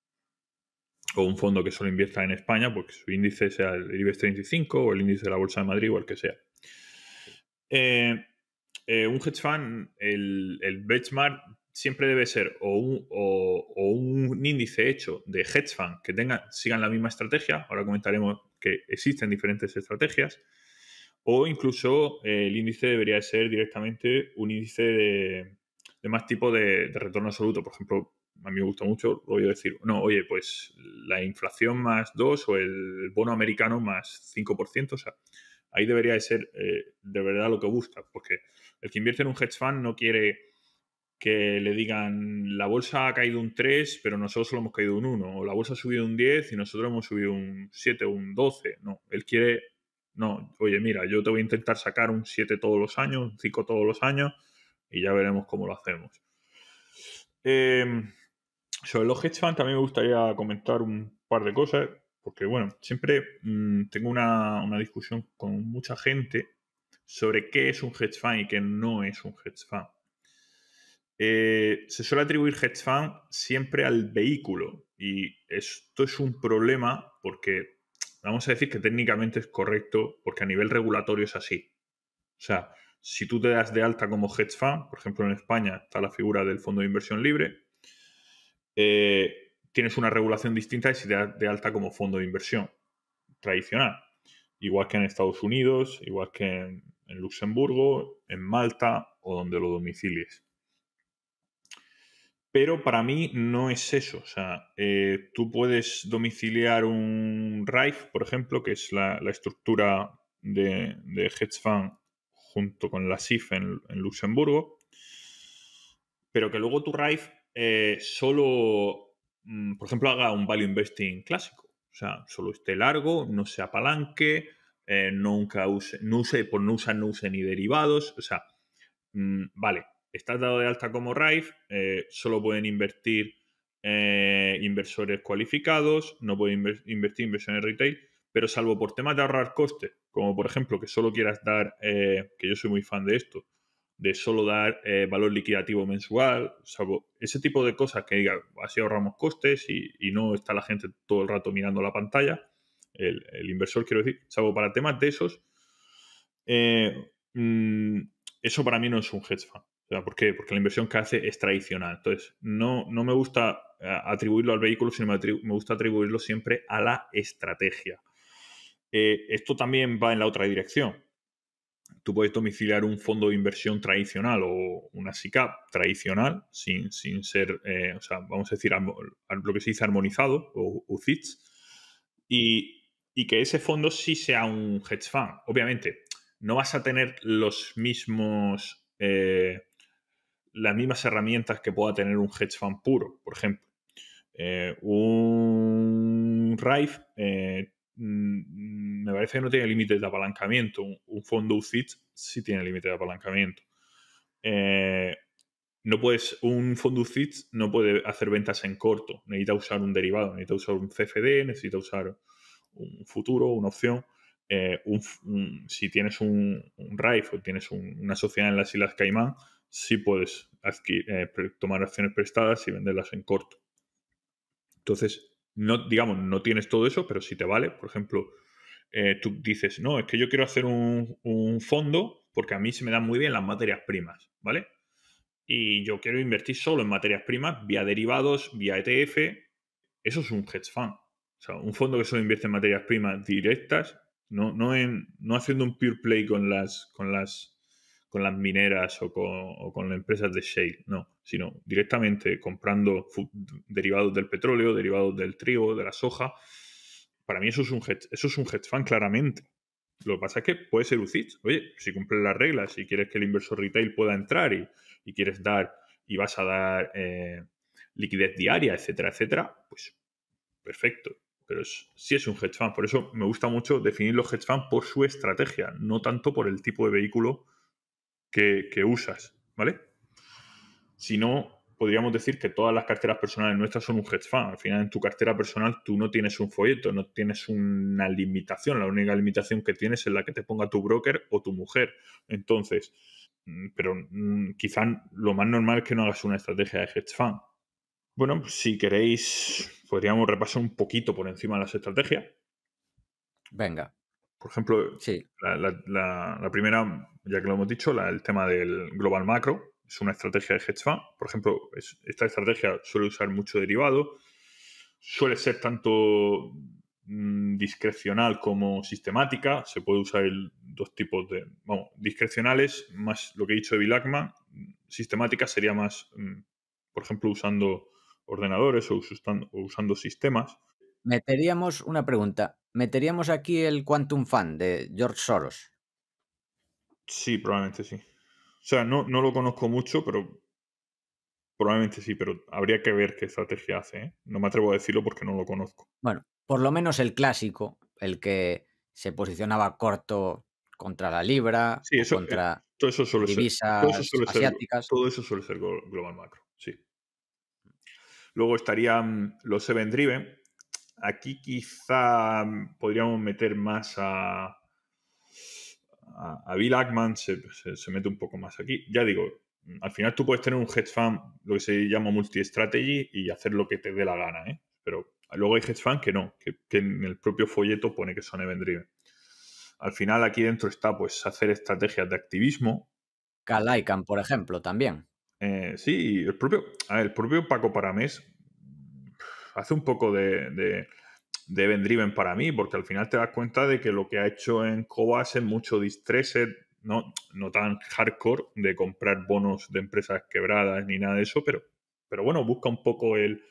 o un fondo que solo invierta en España, porque pues su índice sea el IBEX 35 o el índice de la Bolsa de Madrid o el que sea. Eh, eh, un hedge fund, el, benchmark siempre debe ser o un, índice hecho de hedge fund que sigan la misma estrategia, ahora comentaremos que existen diferentes estrategias, o incluso eh, el índice debería ser directamente un índice de, más tipo de, de retorno absoluto, por ejemplo, a mí me gusta mucho, lo voy a decir, no, oye, pues la inflación más 2 o el bono americano más 5%, o sea, ahí debería de ser eh, de verdad lo que busca, porque el que invierte en un hedge fund no quiere que le digan la bolsa ha caído un 3, pero nosotros solo hemos caído un 1, o la bolsa ha subido un 10 y nosotros hemos subido un 7 un 12, no, él quiere, no, oye, mira, yo te voy a intentar sacar un 7 todos los años, un 5 todos los años, y ya veremos cómo lo hacemos. Eh, sobre los hedge funds también me gustaría comentar un par de cosas, porque bueno, siempre mm, tengo una, discusión con mucha gente sobre qué es un hedge fund y qué no es un hedge fund. Eh, se suele atribuir hedge fund siempre al vehículo y esto es un problema porque vamos a decir que técnicamente es correcto porque a nivel regulatorio es así. O sea, si tú te das de alta como hedge fund, por ejemplo en España está la figura del fondo de inversión libre, eh, tienes una regulación distinta y se te da de alta como fondo de inversión tradicional. Igual que en Estados Unidos, igual que en, Luxemburgo, en Malta o donde lo domicilies. Pero para mí no es eso. O sea, eh, tú puedes domiciliar un RAIF, por ejemplo, que es la, estructura de, hedge fund junto con la SIF en, en Luxemburgo, pero que luego tu RAIF eh, solo, mm, por ejemplo, haga un value investing clásico. O sea, solo esté largo, no se apalanque, eh, nunca use, no use, por no no use ni derivados. O sea, mm, vale, estás dado de alta como RIFE, eh, solo pueden invertir inversores cualificados, no pueden invertir inversiones retail, pero salvo por temas de ahorrar costes, como por ejemplo que solo quieras dar, que yo soy muy fan de esto, de solo dar eh, valor liquidativo mensual, salvo ese tipo de cosas que diga, así ahorramos costes y, no está la gente todo el rato mirando la pantalla, el, inversor quiero decir, salvo para temas de esos, eh, mm, eso para mí no es un hedge fund. ¿Por qué? Porque la inversión que hace es tradicional. Entonces, no, no me gusta eh, atribuirlo al vehículo, sino me, me gusta atribuirlo siempre a la estrategia. esto también va en la otra dirección tú puedes domiciliar un fondo de inversión tradicional o una SICAP tradicional, sin, ser, eh, o sea, vamos a decir, lo que se dice armonizado o UCITS, y, que ese fondo sí sea un hedge fund. Obviamente, no vas a tener los mismos, eh, las mismas herramientas que pueda tener un hedge fund puro, por ejemplo. Eh, un RAIF Mm, mm, me parece que no tiene límites de apalancamiento. Un, fondo UCIT sí tiene límites de apalancamiento. Eh, no puedes, un fondo UCIT no puede hacer ventas en corto. Necesita usar un derivado, necesita usar un CFD, necesita usar un futuro, una opción. Eh, si tienes un, un o tienes una sociedad en las Islas Caimán, sí puedes eh, tomar acciones prestadas y venderlas en corto. Entonces, no, digamos, no tienes todo eso, pero si te vale, por ejemplo, eh, tú dices, no, es que yo quiero hacer un, fondo porque a mí se me dan muy bien las materias primas, ¿vale? Y yo quiero invertir solo en materias primas vía derivados, vía ETF. Eso es un hedge fund. O sea, un fondo que solo invierte en materias primas directas, no, no, en, no haciendo un pure play con las, con las con las mineras o con, las empresas de shale, no, sino directamente comprando derivados del petróleo, derivados del trigo, de la soja. Para mí eso es un hedge, eso es un hedge fund claramente. Lo que pasa es que puede ser UCITS. Oye, si cumples las reglas, si quieres que el inversor retail pueda entrar y, quieres dar y vas a dar eh, liquidez diaria, etcétera, etcétera, pues perfecto. Pero si sí es un hedge fund. Por eso me gusta mucho definir los hedge fund por su estrategia, no tanto por el tipo de vehículo que, usas, ¿vale? Si no, podríamos decir que todas las carteras personales nuestras son un hedge fund. Al final, en tu cartera personal tú no tienes un folleto, no tienes una limitación. La única limitación que tienes es la que te ponga tu broker o tu mujer. Entonces, mm, pero mm, quizás lo más normal es que no hagas una estrategia de hedge fund. Bueno, si queréis, podríamos repasar un poquito por encima de las estrategias. Venga. Por ejemplo, la, primera, ya que lo hemos dicho, el tema del global macro, es una estrategia de hedge fund. Por ejemplo, esta estrategia suele usar mucho derivado, suele ser tanto mm, discrecional como sistemática. Se puede usar dos tipos de. Vamos, discrecionales, más lo que he dicho de Bilacma, sistemática sería más, mm, por ejemplo, usando ordenadores o, usando, o usando sistemas. Meteríamos una pregunta. ¿Meteríamos aquí el Quantum Fan de George Soros? Sí, probablemente sí. O sea, no, lo conozco mucho, pero probablemente sí, pero habría que ver qué estrategia hace. ¿eh? No me atrevo a decirlo porque no lo conozco. Bueno, por lo menos el clásico, el que se posicionaba corto contra la libra, eh, contra todo eso suele ser, asiáticas. todo eso suele ser global macro, sí. Luego estarían los Seven Driven, aquí quizá mm, podríamos meter más a, Bill Ackman, se, mete un poco más aquí. Ya digo, mm, al final tú puedes tener un hedge fund, lo que se llama multi-strategy, y hacer lo que te dé la gana, ¿eh? Pero luego hay hedge fund que no, que, en el propio folleto pone que son even driven. Al final aquí dentro está pues hacer estrategias de activismo. Calaican, por ejemplo, también. Eh, sí, el propio, el propio Paco Paramés hace un poco de, de, driven para mí, porque al final te das cuenta de que lo que ha hecho en Cobas es mucho distress, no, no tan hardcore de comprar bonos de empresas quebradas ni nada de eso, pero, pero bueno, busca un poco el,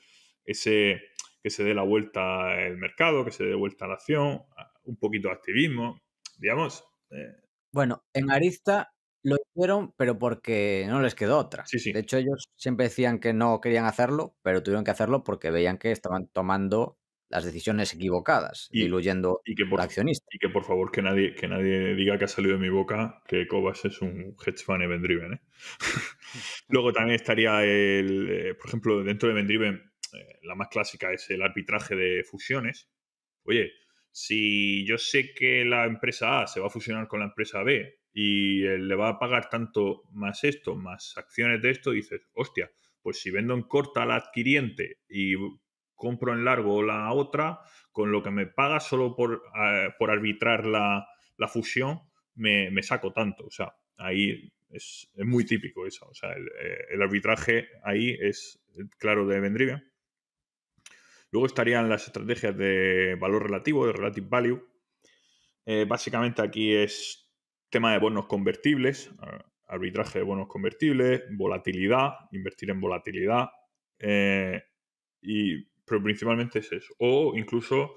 ese que se dé la vuelta el mercado, que se dé vuelta la acción, un poquito de activismo, digamos. Eh. Bueno, en Arista fueron, pero porque no les quedó otra. De hecho, ellos siempre decían que no querían hacerlo, pero tuvieron que hacerlo porque veían que estaban tomando las decisiones equivocadas, y, diluyendo que por, al accionista. Y que por favor que nadie, que nadie diga que ha salido de mi boca que Cobas es un hedge fund event driven. ¿eh? Luego también estaría el, eh, por ejemplo, dentro de event eh, la más clásica es el arbitraje de fusiones. Oye, si yo sé que la empresa A se va a fusionar con la empresa B y eh, le va a pagar tanto más esto, más acciones de esto, dices, hostia, pues si vendo en corta la adquiriente y compro en largo la otra, con lo que me paga solo por, eh, arbitrar la, fusión, me, saco tanto. O sea, ahí es, muy típico eso. O sea, el, eh, arbitraje ahí es claro de Vendrivia. Luego estarían las estrategias de valor relativo, de relative value. básicamente aquí es tema de bonos convertibles, eh, arbitraje de bonos convertibles, volatilidad, invertir en volatilidad, eh, y, pero principalmente es eso. O incluso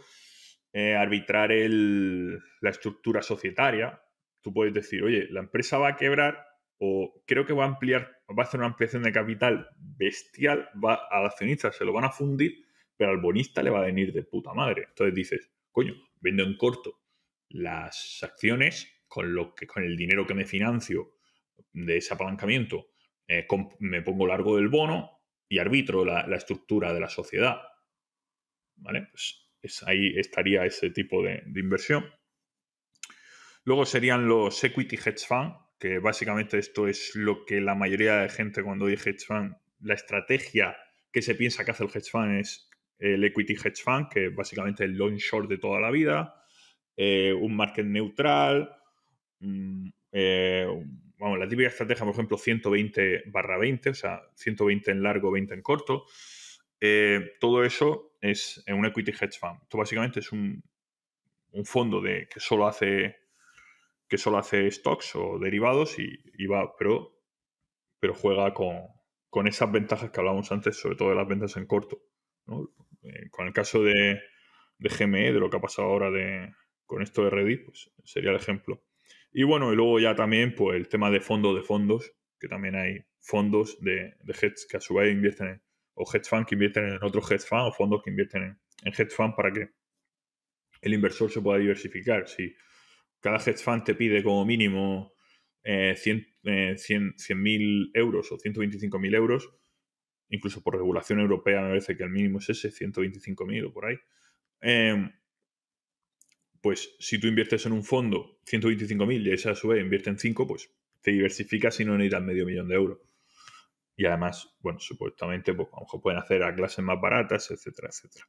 eh, arbitrar la estructura societaria. Tú puedes decir, oye, la empresa va a quebrar o creo que va a ampliar, va a hacer una ampliación de capital bestial, va, al accionista se lo van a fundir, pero al bonista le va a venir de puta madre. Entonces dices, coño, vendo en corto las acciones con, lo que, con el dinero que me financio de ese apalancamiento, eh, me pongo largo del bono y arbitro la, estructura de la sociedad. ¿Vale? Pues ahí estaría ese tipo de, inversión. Luego serían los equity hedge fund, que básicamente esto es lo que la mayoría de gente cuando dice hedge fund, la estrategia que se piensa que hace el hedge fund es el equity hedge fund, que es básicamente el long short de toda la vida, eh, un market neutral, Mm, eh, la típica estrategia, por ejemplo, 120 barra 20, o sea, 120 en largo, 20 en corto. Eh, todo eso es en un equity hedge fund. Esto básicamente es un, fondo de, que solo hace que solo hace stocks o derivados y, va, pero, pero juega con, esas ventajas que hablábamos antes, sobre todo de las ventas en corto. Eh, con el caso de, de GME, de lo que ha pasado ahora con esto de Reddit, pues sería el ejemplo. Y bueno, y luego ya también pues, el tema de fondos de fondos, que también hay fondos de, de hedge que a su vez invierten en, o hedge fund que invierten en otros hedge funds o fondos que invierten en, hedge fund para que el inversor se pueda diversificar. Si cada hedge fund te pide como mínimo eh, 100.000 100, eh, euros o 125.000 euros, incluso por regulación europea me parece que el mínimo es ese, 125.000 o por ahí. Eh, pues si tú inviertes en un fondo 125.000 y esa vez invierte en 5, pues te diversificas y no necesitas medio millón de euros. Y además, bueno, supuestamente, pues a lo mejor pueden hacer a clases más baratas, etcétera, etcétera.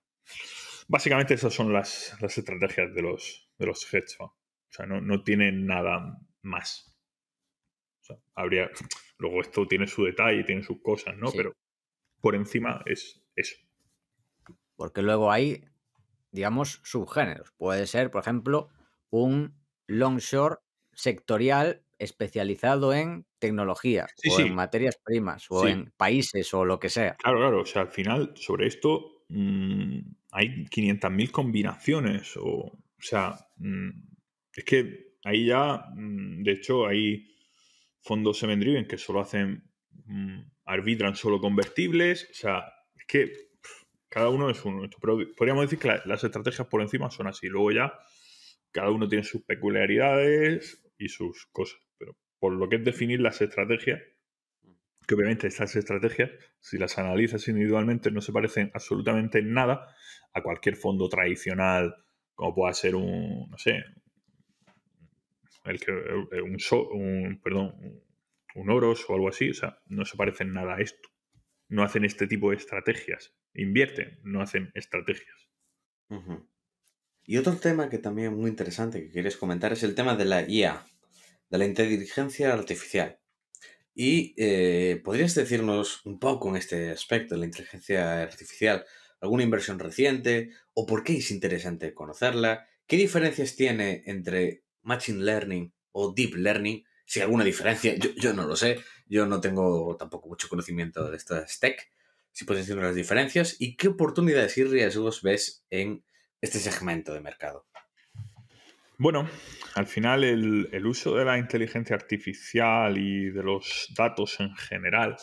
Básicamente esas son las, estrategias de los, de los hedge funds. O sea, no, no tienen nada más. habría... Luego esto tiene su detalle, tiene sus cosas, ¿no? Pero por encima es eso. Porque luego hay digamos, subgéneros. Puede ser, por ejemplo, un longshore sectorial especializado en tecnología o en materias primas o en países o lo que sea. Claro, claro. O sea, al final, sobre esto mm, hay 500.000 combinaciones. O, sea, mm, es que ahí ya, mm, de hecho, hay fondos se driven que solo hacen, arbitran solo convertibles. O sea, es que cada uno es uno. Pero podríamos decir que las estrategias por encima son así. Luego ya cada uno tiene sus peculiaridades y sus cosas. Pero por lo que es definir las estrategias, que obviamente estas estrategias, si las analizas individualmente, no se parecen absolutamente nada a cualquier fondo tradicional, como pueda ser un, no sé, el que, eh, un, perdón, un Oros o algo así. O sea, no se parecen nada a esto. No hacen este tipo de estrategias invierten, no hacen estrategias. Y otro tema que también es muy interesante que quieres comentar es el tema de la IA, de la inteligencia artificial. Y eh, podrías decirnos un poco en este aspecto de la inteligencia artificial, alguna inversión reciente o por qué es interesante conocerla, qué diferencias tiene entre Machine Learning o Deep Learning, si alguna diferencia, yo, yo no lo sé, yo no tengo tampoco mucho conocimiento de estas tech, si puedes entender las diferencias y qué oportunidades y riesgos ves en este segmento de mercado. Bueno, al final el, uso de la inteligencia artificial y de los datos en general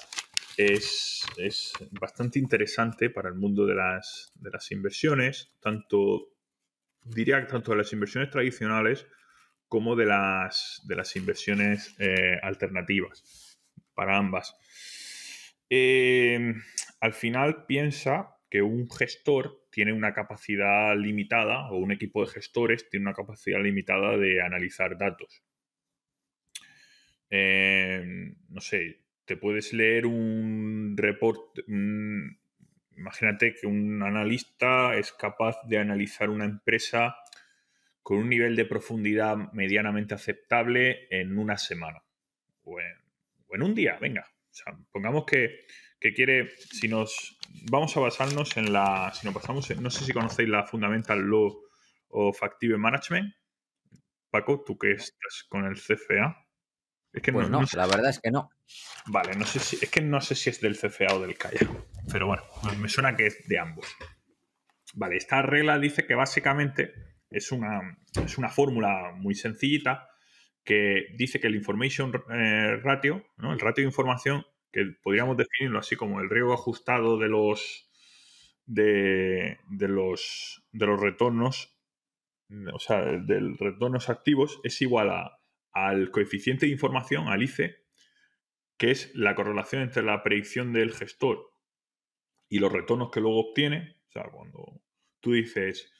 es, bastante interesante para el mundo de las, de las inversiones, tanto diría que tanto de las inversiones tradicionales como de las, de las inversiones eh, alternativas, para ambas. Eh, al final piensa que un gestor tiene una capacidad limitada o un equipo de gestores tiene una capacidad limitada de analizar datos. Em, no sé, te puedes leer un reporte. imagínate que un analista es capaz de analizar una empresa con un nivel de profundidad medianamente aceptable en una semana en, o en un día, venga. O sea, pongamos que que quiere, si nos vamos a basarnos en la, si nos pasamos, no sé si conocéis la Fundamental Law of Active Management. Paco, tú que estás con el CFA. Es que no, pues la verdad es que no. Vale, no sé si, es que no sé si es del CFA o del CAIA, pero bueno, me suena que es de ambos. Vale, esta regla dice que básicamente es una, es una fórmula muy sencillita que dice que el information eh, ratio, ¿no? el ratio de información que podríamos definirlo así como el riesgo ajustado de los de, los de los retornos, o sea, de retornos activos es igual al coeficiente de información, al ICE, que es la correlación entre la predicción del gestor y los retornos que luego obtiene. O sea, cuando tú dices,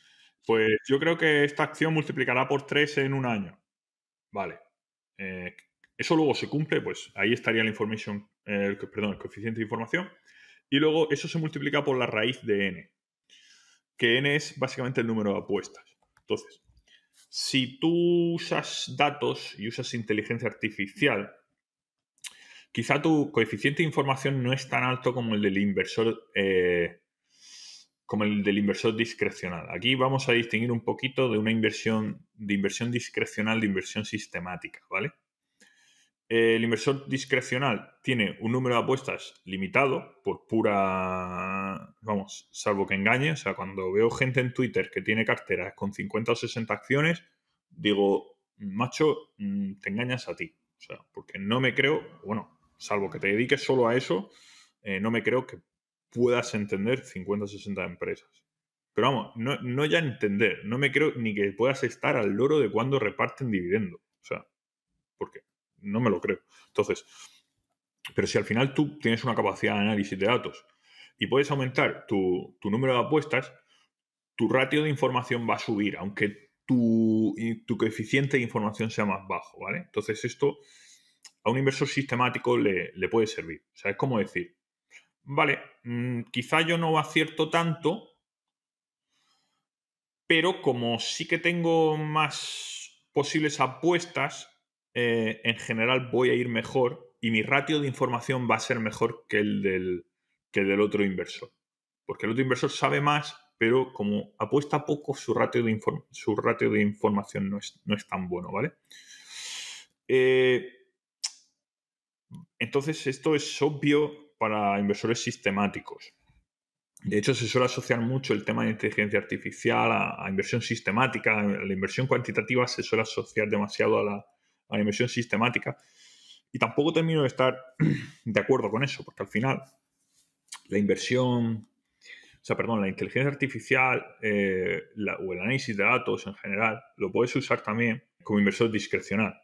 pues yo creo que esta acción multiplicará por 3 en un año. Vale. Eh, eso luego se cumple, pues ahí estaría la information el, perdón, el coeficiente de información, y luego eso se multiplica por la raíz de n, que n es básicamente el número de apuestas. Entonces, si tú usas datos y usas inteligencia artificial, quizá tu coeficiente de información no es tan alto como el del inversor, eh, como el del inversor discrecional. Aquí vamos a distinguir un poquito de una inversión, de inversión discrecional, de inversión sistemática, ¿vale? Eh, el inversor discrecional tiene un número de apuestas limitado por pura, vamos, salvo que engañe. O sea, cuando veo gente en Twitter que tiene carteras con 50 o 60 acciones, digo, macho, mm, te engañas a ti. O sea, porque no me creo, bueno, salvo que te dediques solo a eso, eh, no me creo que puedas entender 50 o 60 empresas. Pero vamos, no, no ya entender, no me creo ni que puedas estar al loro de cuando reparten dividendo. O sea, ¿por qué? no me lo creo. Entonces, pero si al final tú tienes una capacidad de análisis de datos y puedes aumentar tu, número de apuestas, tu ratio de información va a subir, aunque tu, tu, coeficiente de información sea más bajo, ¿vale? Entonces esto a un inversor sistemático le, puede servir. O sea, es como decir, vale, mm, quizá yo no acierto tanto, pero como sí que tengo más posibles apuestas, eh, en general voy a ir mejor y mi ratio de información va a ser mejor que el del, del otro inversor. Porque el otro inversor sabe más, pero como apuesta poco, su ratio de, su ratio de información no es, tan bueno, ¿vale? Eh, entonces, esto es obvio para inversores sistemáticos. De hecho, se suele asociar mucho el tema de inteligencia artificial a, a inversión sistemática. La inversión cuantitativa se suele asociar demasiado a la, inversión sistemática. Y tampoco termino de estar de acuerdo con eso, porque al final la inversión, o sea, perdón, la inteligencia artificial eh, o el análisis de datos en general, lo puedes usar también como inversor discrecional.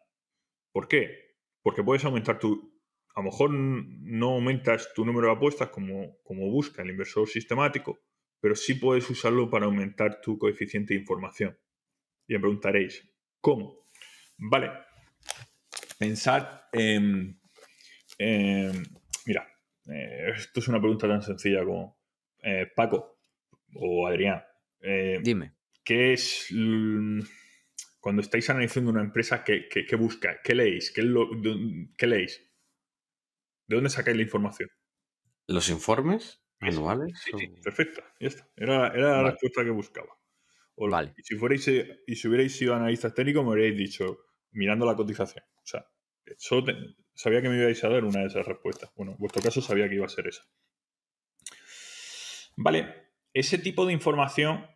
¿Por qué? Porque puedes aumentar tu, a lo mejor no aumentas tu número de apuestas como, como busca el inversor sistemático, pero sí puedes usarlo para aumentar tu coeficiente de información. Y me preguntaréis, ¿cómo? Vale, Pensar en... Em, em, mira, eh, esto es una pregunta tan sencilla como eh, Paco o Adrián. Eh, Dime. ¿Qué es cuando estáis analizando una empresa, qué, busca? ¿Qué leéis? ¿Qué, de, leéis? ¿De dónde sacáis la información? ¿Los informes anuales? Sí, perfecto. Ya está. Era, la respuesta que buscaba. vale. Y si, fuerais, y si hubierais sido analistas técnicos, me habríais dicho mirando la cotización. O sea, sabía que me ibais a dar una de esas respuestas. Bueno, en vuestro caso sabía que iba a ser esa. Vale, ese tipo de información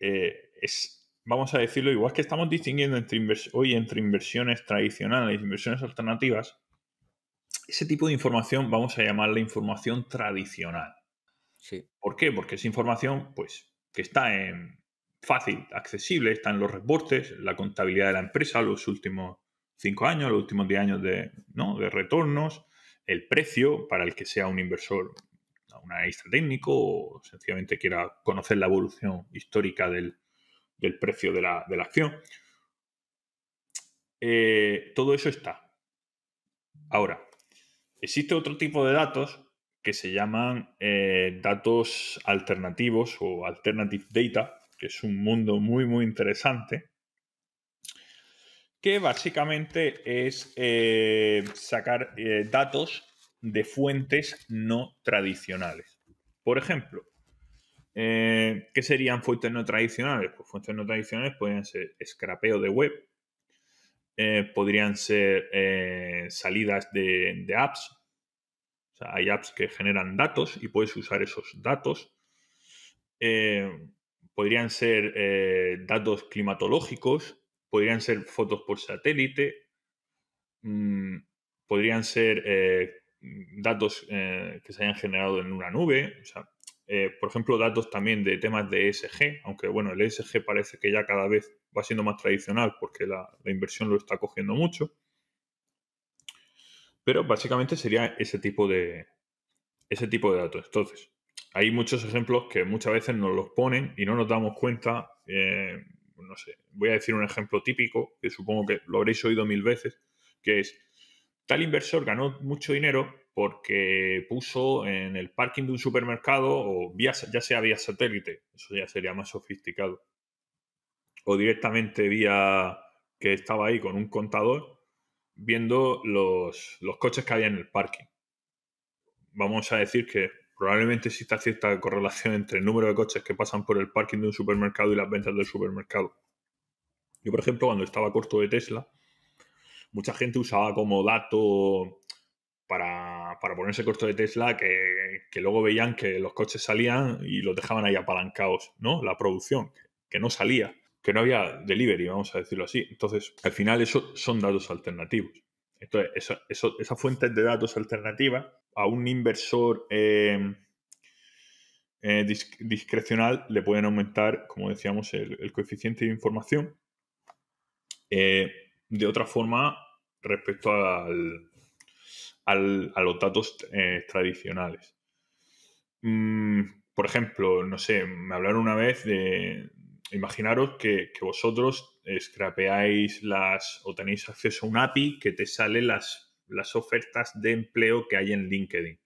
eh, es, vamos a decirlo, igual que estamos distinguiendo entre hoy entre inversiones tradicionales y inversiones alternativas, ese tipo de información vamos a llamarla información tradicional. Sí. ¿Por qué? Porque es información, pues, que está en, fácil, accesible, están los reportes, la contabilidad de la empresa, los últimos cinco años, los últimos 10 años de, ¿no? de retornos, el precio para el que sea un inversor, un analista técnico o sencillamente quiera conocer la evolución histórica del, precio de la, acción. Eh, todo eso está. Ahora, existe otro tipo de datos que se llaman eh, datos alternativos o alternative data, que es un mundo muy, muy interesante, que básicamente es eh, sacar eh, datos de fuentes no tradicionales. Por ejemplo, eh, ¿qué serían fuentes no tradicionales? Pues fuentes no tradicionales podrían ser escrapeo de web, podrían ser salidas de, apps, o sea, hay apps que generan datos y puedes usar esos datos podrían ser eh, datos climatológicos, podrían ser fotos por satélite, mm, podrían ser eh, datos eh, que se hayan generado en una nube, por ejemplo, datos también de temas de ESG, aunque bueno, el ESG parece que ya cada vez va siendo más tradicional porque la, la inversión lo está cogiendo mucho. Pero básicamente sería ese tipo de, ese tipo de datos. Entonces, hay muchos ejemplos que muchas veces nos los ponen y no nos damos cuenta. Eh, no sé, voy a decir un ejemplo típico que supongo que lo habréis oído mil veces, que es tal inversor ganó mucho dinero porque puso en el parking de un supermercado o vía, ya sea vía satélite, eso ya sería más sofisticado, o directamente vía que estaba ahí con un contador viendo los, los coches que había en el parking. Vamos a decir que probablemente exista cierta correlación entre el número de coches que pasan por el parking de un supermercado y las ventas del supermercado. Yo, por ejemplo, cuando estaba corto de Tesla, mucha gente usaba como dato para, ponerse corto de Tesla que, luego veían que los coches salían y los dejaban ahí apalancados, ¿no? La producción, que no salía, que no había delivery, vamos a decirlo así. Entonces, al final, eso son datos alternativos. Entonces, esas esa fuentes de datos alternativas a un inversor em, eh, discrecional le pueden aumentar, como decíamos, el, coeficiente de información. Eh, de otra forma, respecto a los datos eh, tradicionales. Mm, por ejemplo, no sé, me hablaron una vez de, imaginaros que, que vosotros scrapeáis las o tenéis acceso a un API que te sale las las ofertas de empleo que hay en LinkedIn.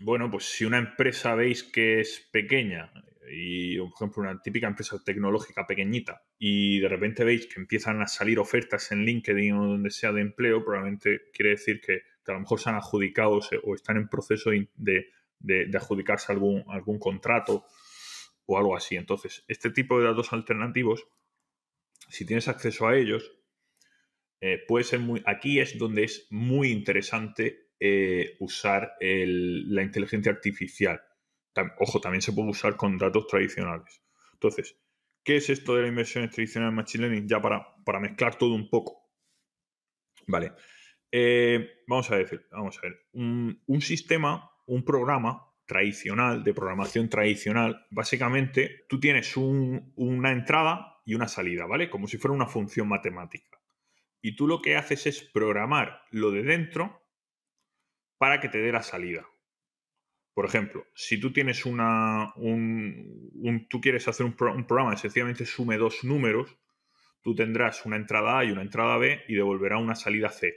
Bueno, pues si una empresa veis que es pequeña y, por ejemplo, una típica empresa tecnológica pequeñita y de repente veis que empiezan a salir ofertas en LinkedIn o donde sea de empleo, probablemente quiere decir que, a lo mejor se han adjudicado o, están en proceso de, adjudicarse algún, algún contrato o algo así. Entonces, este tipo de datos alternativos, si tienes acceso a ellos, eh, puede ser muy. Aquí es donde es muy interesante eh, usar la inteligencia artificial. ojo, también se puede usar con datos tradicionales. Entonces, ¿qué es esto de la inversión tradicional en Machine Learning? Ya para, para mezclar todo un poco. Vale. Eh, vamos a decir, vamos a ver. Un, sistema, un programa tradicional, de programación tradicional, básicamente tú tienes una entrada y una salida, ¿vale? Como si fuera una función matemática y tú lo que haces es programar lo de dentro para que te dé la salida. Por ejemplo, si tú tienes una. tú quieres hacer un, programa que sencillamente sume dos números, tú tendrás una entrada A y una entrada B y devolverá una salida C.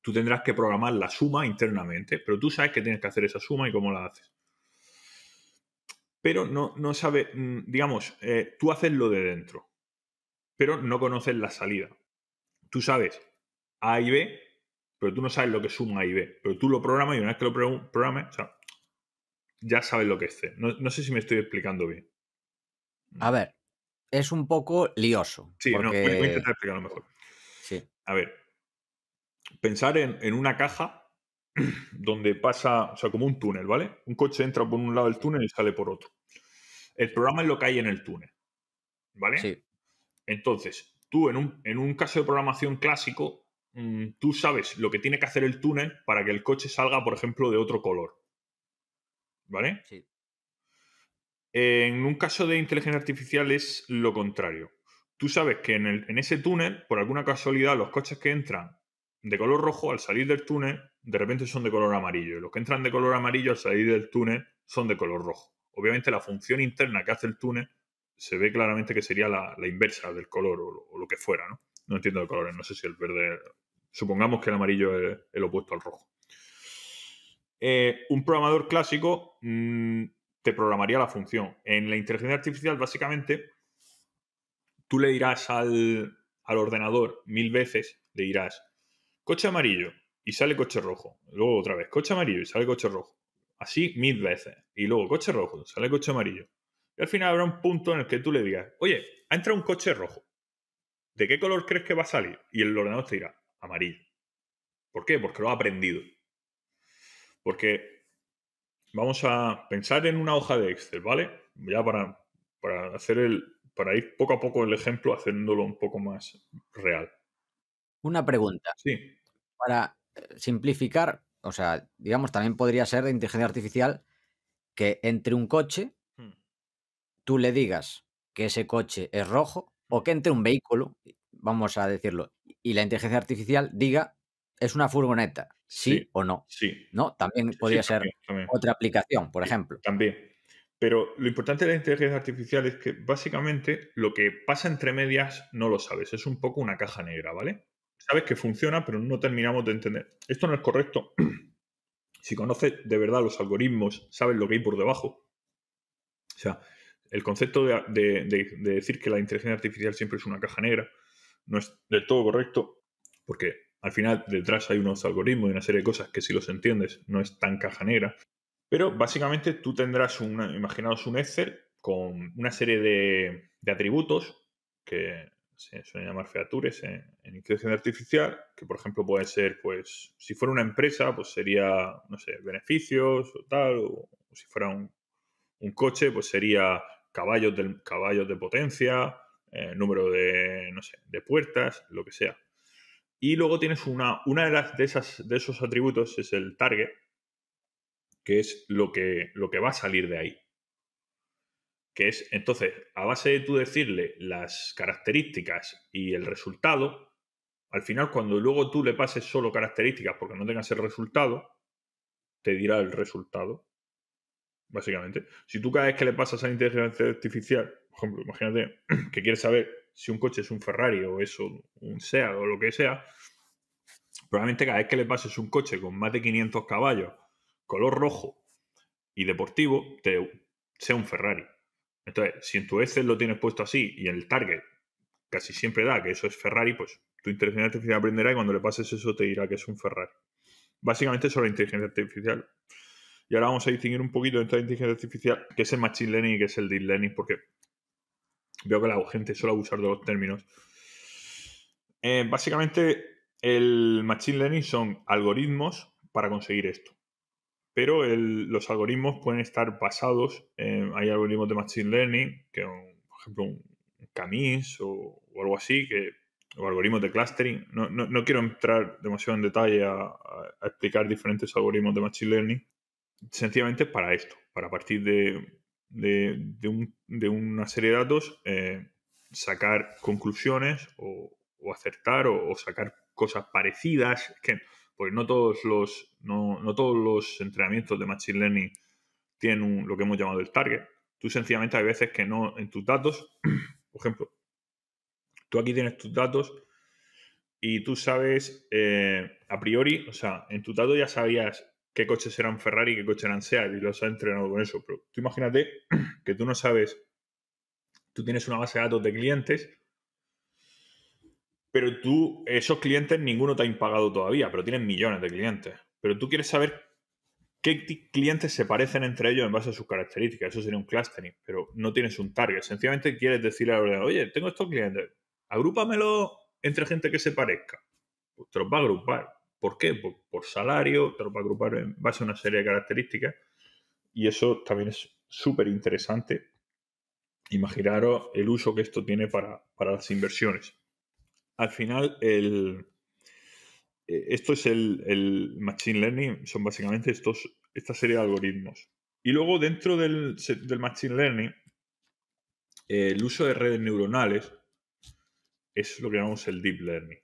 Tú tendrás que programar la suma internamente, pero tú sabes que tienes que hacer esa suma y cómo la haces. Pero no, sabes... Mm, digamos, eh, tú haces lo de dentro, pero no conoces la salida tú sabes A y B, pero tú no sabes lo que es un A y B. Pero tú lo programas y una vez que lo programas, ya sabes lo que es C. No, sé si me estoy explicando bien. A ver, es un poco lioso. Sí, no, voy, a intentar explicarlo mejor. Sí. A ver, pensar en, en una caja donde pasa, o sea, como un túnel, ¿vale? Un coche entra por un lado del túnel y sale por otro. El programa es lo que hay en el túnel, ¿vale? Sí. Entonces, tú en un, caso de programación clásico, mm, tú sabes lo que tiene que hacer el túnel para que el coche salga, por ejemplo, de otro color. ¿Vale? Sí. En un caso de inteligencia artificial es lo contrario. Tú sabes que en, en ese túnel, por alguna casualidad, los coches que entran de color rojo al salir del túnel, de repente son de color amarillo. Y los que entran de color amarillo al salir del túnel son de color rojo. Obviamente la función interna que hace el túnel se ve claramente que sería la, inversa del color o lo, que fuera, ¿no? No entiendo de colores, no sé si el verde... Supongamos que el amarillo es el opuesto al rojo. Eh, un programador clásico mm, te programaría la función. En la inteligencia artificial, básicamente, tú le dirás al, al ordenador mil veces, le dirás, coche amarillo y sale coche rojo. Luego otra vez, coche amarillo y sale coche rojo. Así mil veces. Y luego coche rojo, sale coche amarillo. Y al final habrá un punto en el que tú le digas, oye, ha entrado un coche rojo. ¿De qué color crees que va a salir? Y el ordenador te dirá, amarillo. ¿Por qué? Porque lo ha aprendido. Porque vamos a pensar en una hoja de Excel, ¿vale? Ya para, para hacer el. para ir poco a poco el ejemplo, haciéndolo un poco más real. Una pregunta. Sí. Para eh, simplificar, o sea, digamos, también podría ser de inteligencia artificial que entre un coche tú le digas que ese coche es rojo mm. o que entre un vehículo, vamos a decirlo, y la inteligencia artificial diga es una furgoneta, sí, o no. Sí. ¿No? También podría ser otra aplicación, por ejemplo. También. Pero lo importante de la inteligencia artificial es que básicamente lo que pasa entre medias no lo sabes. Es un poco una caja negra, ¿vale? Sabes que funciona, pero no terminamos de entender. Esto no es correcto. si conoces de verdad los algoritmos, sabes lo que hay por debajo. O sea, el concepto de, decir que la inteligencia artificial siempre es una caja negra no es del todo correcto, porque al final detrás hay unos algoritmos y una serie de cosas que si los entiendes no es tan caja negra. Pero básicamente tú tendrás, una, imaginaos un Excel con una serie de, atributos que se suelen llamar features en, inteligencia artificial, que por ejemplo puede ser, pues, si fuera una empresa, pues sería, no sé, beneficios o tal, o, si fuera un coche, pues sería caballos de, eh, de potencia, número de, puertas, lo que sea. Y luego tienes una, una de, las, de, esas, de esos atributos, es el target, que es lo que, lo que va a salir de ahí. Que es, entonces, a base de tú decirle las características y el resultado, al final cuando luego tú le pases solo características porque no tengas el resultado, te dirá el resultado básicamente. Si tú cada vez que le pasas a la inteligencia artificial, por ejemplo, imagínate que quieres saber si un coche es un Ferrari o eso, un, sea o lo que sea, probablemente cada vez que le pases un coche con más de 500 caballos, color rojo y deportivo, te, sea un Ferrari. Entonces, si en tu Excel lo tienes puesto así y en el target casi siempre da que eso es Ferrari, pues tu inteligencia artificial aprenderá y cuando le pases eso te dirá que es un Ferrari. Básicamente eso es la inteligencia artificial. Y ahora vamos a distinguir un poquito entre la inteligencia artificial, que es el machine learning y que es el deep learning, porque veo que la gente suele abusar de los términos. Eh, básicamente, el machine learning son algoritmos para conseguir esto. Pero los algoritmos pueden estar basados, hay algoritmos de machine learning, que un, por ejemplo un Camis o, algo así, que, o algoritmos de clustering. No, quiero entrar demasiado en detalle a, explicar diferentes algoritmos de machine learning, sencillamente para esto, para partir de, una serie de datos, eh, sacar conclusiones o, acertar o, sacar cosas parecidas. Que, porque no todos los, no, todos los entrenamientos de Machine Learning tienen lo que hemos llamado el target. Tú sencillamente hay veces que no en tus datos, por ejemplo, tú aquí tienes tus datos y tú sabes eh, a priori, o sea, en tu dato ya sabías qué coches eran Ferrari y qué coches eran SEAT y los ha entrenado con eso. Pero tú imagínate que tú no sabes, tú tienes una base de datos de clientes, pero tú, esos clientes, ninguno te ha impagado todavía, pero tienen millones de clientes. Pero tú quieres saber qué clientes se parecen entre ellos en base a sus características. Eso sería un clustering, pero no tienes un target. Sencillamente quieres decirle al ordenador, oye, tengo estos clientes, agrúpamelo entre gente que se parezca. Pues te los va a agrupar ¿Por qué? Por, salario, te lo va a agrupar en base a una serie de características. Y eso también es súper interesante. Imaginaros el uso que esto tiene para, las inversiones. Al final, eh, esto es el, Machine Learning, son básicamente estos, esta serie de algoritmos. Y luego dentro del, del Machine Learning, el uso de redes neuronales es lo que llamamos el Deep Learning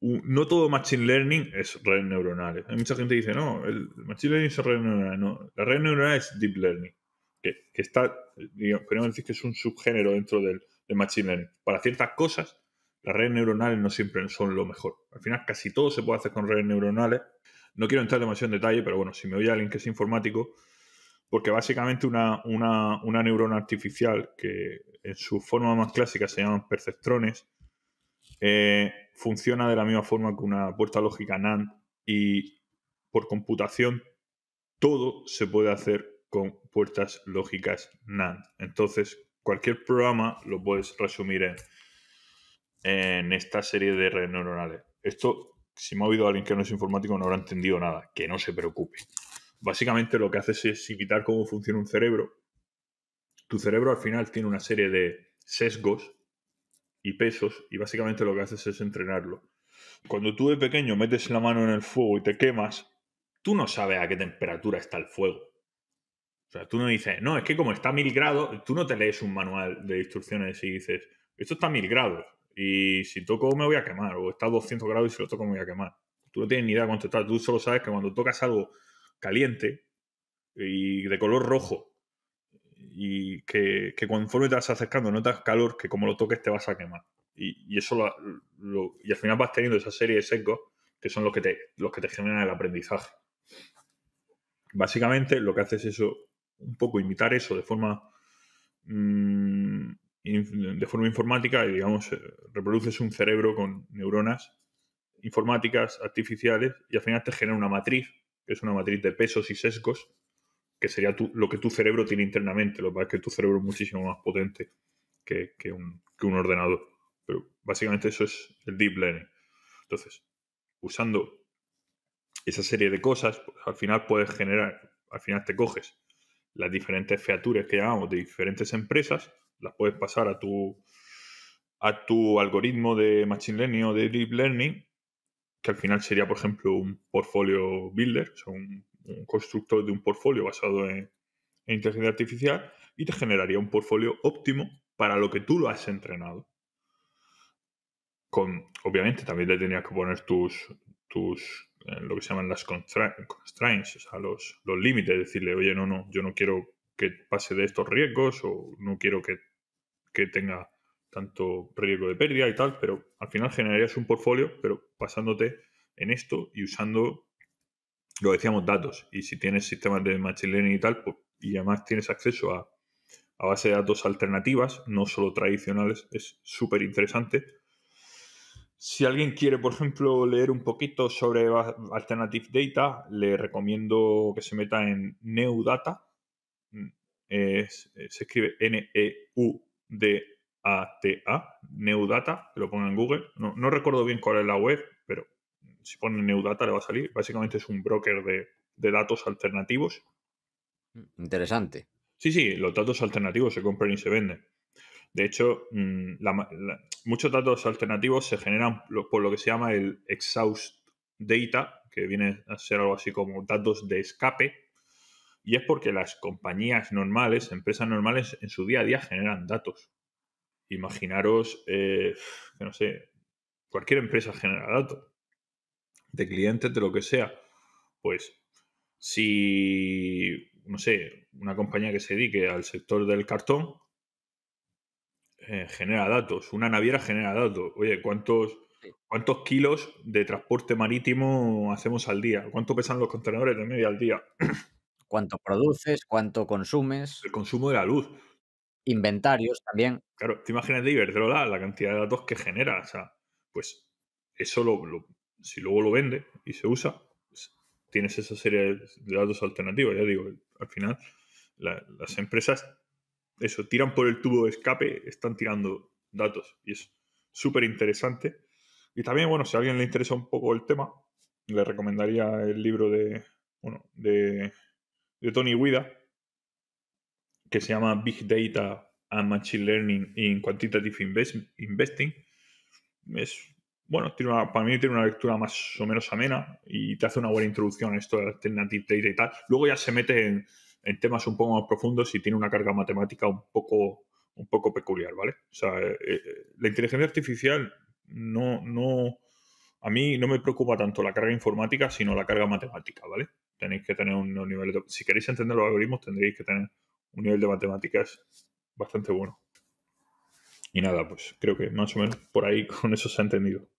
no todo Machine Learning es Redes Neuronales. Hay mucha gente que dice, no, el Machine Learning es red neuronal. No, la red neuronal es Deep Learning, que, que está, decir que es un subgénero dentro del, Machine Learning. Para ciertas cosas, las redes neuronales no siempre son lo mejor. Al final, casi todo se puede hacer con redes neuronales. No quiero entrar demasiado en detalle, pero bueno, si me oye alguien que es informático, porque básicamente una, una neurona artificial que en su forma más clásica se llaman perceptrones, eh, funciona de la misma forma que una puerta lógica NAND y por computación todo se puede hacer con puertas lógicas NAND. Entonces, cualquier programa lo puedes resumir en, esta serie de redes neuronales. Esto, si me ha oído alguien que no es informático, no habrá entendido nada, que no se preocupe. Básicamente lo que haces es imitar cómo funciona un cerebro. Tu cerebro al final tiene una serie de sesgos y pesos y básicamente lo que haces es entrenarlo. Cuando tú de pequeño metes la mano en el fuego y te quemas, tú no sabes a qué temperatura está el fuego. O sea, tú no dices, no, es que como está a mil grados, tú no te lees un manual de instrucciones y dices, esto está a mil grados y si toco me voy a quemar o está a 200 grados y si lo toco me voy a quemar. Tú no tienes ni idea cuánto está, tú solo sabes que cuando tocas algo caliente y de color rojo y que, conforme te vas acercando notas calor que como lo toques te vas a quemar. Y, eso y al final vas teniendo esa serie de sesgos que son los que te, los que te generan el aprendizaje. Básicamente lo que haces es eso, un poco imitar eso de forma mm, de forma informática y digamos eh, reproduces un cerebro con neuronas informáticas artificiales y al final te genera una matriz que es una matriz de pesos y sesgos que sería lo que tu cerebro tiene internamente. Lo que pasa es que tu cerebro es muchísimo más potente que, un, ordenador. Pero básicamente eso es el deep learning. Entonces, usando esa serie de cosas, pues, al final puedes generar, al final te coges las diferentes features que llamamos de diferentes empresas, las puedes pasar a tu, a tu algoritmo de Machine Learning o de Deep Learning, que al final sería, por ejemplo, un portfolio builder, o sea, un un constructor de un portfolio basado en, inteligencia artificial y te generaría un portfolio óptimo para lo que tú lo has entrenado. Con, obviamente también le tenías que poner tus, tus eh, lo que se llaman las constraints, o sea, los, los límites, decirle, oye, no, no, yo no quiero que pase de estos riesgos o no quiero que, tenga tanto riesgo de pérdida y tal, pero al final generarías un portfolio, pero pasándote en esto y usando lo decíamos, datos. Y si tienes sistemas de machine learning y tal, pues, y además tienes acceso a, a base de datos alternativas, no solo tradicionales, es súper interesante. Si alguien quiere, por ejemplo, leer un poquito sobre Alternative Data, le recomiendo que se meta en Neudata. Mm, eh, se escribe N-E-U-D-A-T-A, Neudata, que lo ponga en Google. No, no recuerdo bien cuál es la web, si pone Neudata le va a salir. Básicamente es un broker de, datos alternativos. Interesante. Sí, sí, los datos alternativos se compran y se venden. De hecho, mm, muchos datos alternativos se generan por lo que se llama el exhaust data, que viene a ser algo así como datos de escape, y es porque las compañías normales, empresas normales, en su día a día generan datos. Imaginaros, eh, que no sé, cualquier empresa genera datos de clientes, de lo que sea. Pues si, no sé, una compañía que se dedique al sector del cartón eh, genera datos, una naviera genera datos. Oye, ¿cuántos, ¿cuántos kilos de transporte marítimo hacemos al día? ¿Cuánto pesan los contenedores de media al día? ¿Cuánto produces? ¿Cuánto consumes? El consumo de la luz. Inventarios también. Claro, te imaginas de Iberdrola la cantidad de datos que genera. O sea, pues eso lo si luego lo vende y se usa, pues, tienes esa serie de datos alternativos. Ya digo, al final las empresas, eso, tiran por el tubo de escape, están tirando datos y es súper interesante. Y también, bueno, si a alguien le interesa un poco el tema, le recomendaría el libro de, bueno, de, Tony Guida, que se llama Big Data and Machine Learning in Quantitative Investing. Es bueno, para mí tiene una lectura más o menos amena y te hace una buena introducción a esto de alternative data y tal. Luego ya se mete en, temas un poco más profundos y tiene una carga matemática un poco, un poco peculiar, ¿vale? O sea, eh, eh, la inteligencia artificial no, no, a mí no me preocupa tanto la carga informática, sino la carga matemática, ¿vale? Tenéis que tener un nivel, si queréis entender los algoritmos, tendréis que tener un nivel de matemáticas bastante bueno. Y nada, pues creo que más o menos por ahí con eso se ha entendido.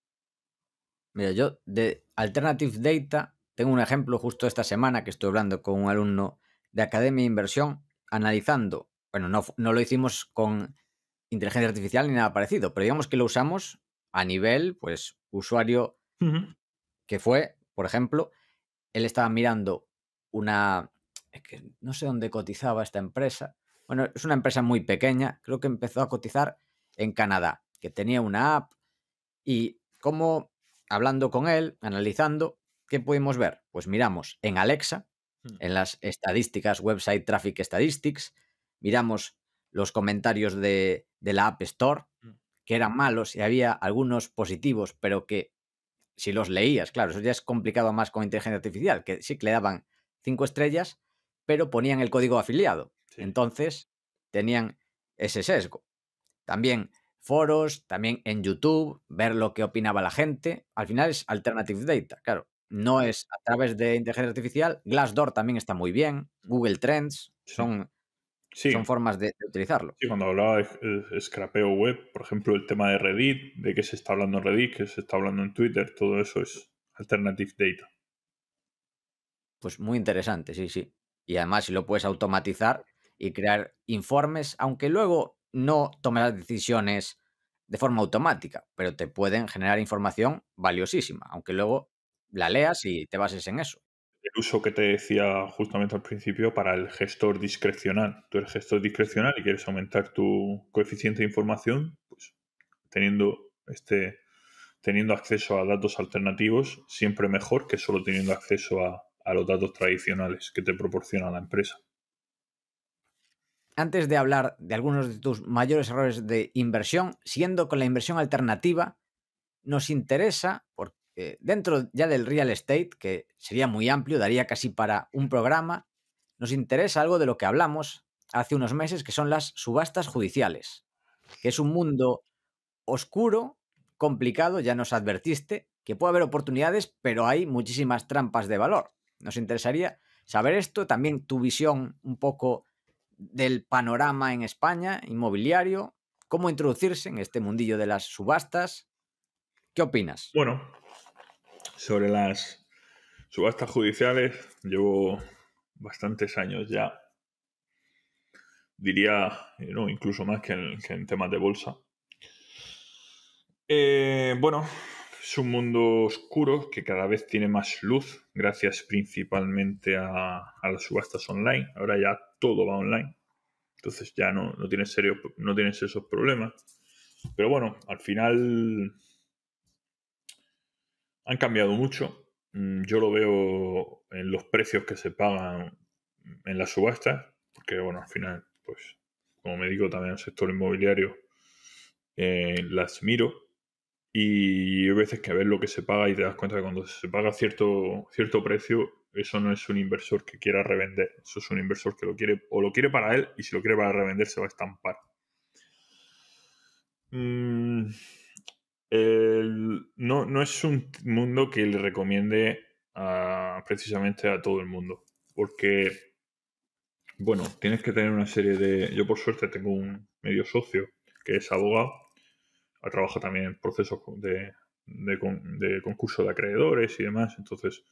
Mira, yo de Alternative Data tengo un ejemplo justo esta semana que estoy hablando con un alumno de Academia de Inversión analizando, bueno, no, lo hicimos con inteligencia artificial ni nada parecido, pero digamos que lo usamos a nivel, pues, usuario que fue, por ejemplo, él estaba mirando una, que no sé dónde cotizaba esta empresa, bueno, es una empresa muy pequeña, creo que empezó a cotizar en Canadá, que tenía una app y como hablando con él, analizando, ¿qué pudimos ver? Pues miramos en Alexa, hmm. en las estadísticas, website Traffic Statistics, miramos los comentarios de, la App Store, hmm. que eran malos y había algunos positivos, pero que si los leías, claro, eso ya es complicado más con inteligencia artificial, que sí que le daban cinco estrellas, pero ponían el código afiliado. Entonces, tenían ese sesgo. También foros, también en YouTube, ver lo que opinaba la gente. Al final es alternative data, claro. No es a través de inteligencia artificial. Glassdoor también está muy bien. Google Trends son, son formas de, utilizarlo. Sí, cuando hablaba de eh, scrapeo web, por ejemplo, el tema de Reddit, de qué se está hablando en Reddit, qué se está hablando en Twitter, todo eso es alternative data. Pues muy interesante, sí, sí. Y además, si lo puedes automatizar y crear informes, aunque luego no tomes las decisiones de forma automática, pero te pueden generar información valiosísima, aunque luego la leas y te bases en eso. El uso que te decía justamente al principio para el gestor discrecional. Tú eres gestor discrecional y quieres aumentar tu coeficiente de información, pues teniendo este teniendo acceso a datos alternativos, siempre mejor que solo teniendo acceso a los datos tradicionales que te proporciona la empresa antes de hablar de algunos de tus mayores errores de inversión, siendo con la inversión alternativa, nos interesa, porque dentro ya del real estate, que sería muy amplio, daría casi para un programa, nos interesa algo de lo que hablamos hace unos meses, que son las subastas judiciales, que es un mundo oscuro, complicado, ya nos advertiste, que puede haber oportunidades, pero hay muchísimas trampas de valor. Nos interesaría saber esto, también tu visión un poco del panorama en España inmobiliario, cómo introducirse en este mundillo de las subastas. ¿Qué opinas? Bueno, sobre las subastas judiciales, llevo bastantes años ya, diría, eh, no, incluso más que en, temas de bolsa. Eh, bueno, es un mundo oscuro que cada vez tiene más luz, gracias principalmente a, a las subastas online. Ahora ya todo va online. Entonces ya no, tienes, serios, no tienes esos problemas. Pero bueno, al final han cambiado mucho. Mm, yo lo veo en los precios que se pagan en las subastas, porque bueno, al final, pues, como me digo, también el sector inmobiliario eh, las miro. Y hay veces que ves lo que se paga y te das cuenta que cuando se paga cierto, cierto precio, eso no es un inversor que quiera revender, eso es un inversor que lo quiere o lo quiere para él y si lo quiere para revender se va a estampar. Mm, no, es un mundo que le recomiende precisamente a todo el mundo, porque, bueno, tienes que tener una serie de... Yo por suerte tengo un medio socio que es abogado, trabaja también en procesos de, de, de concurso de acreedores y demás, entonces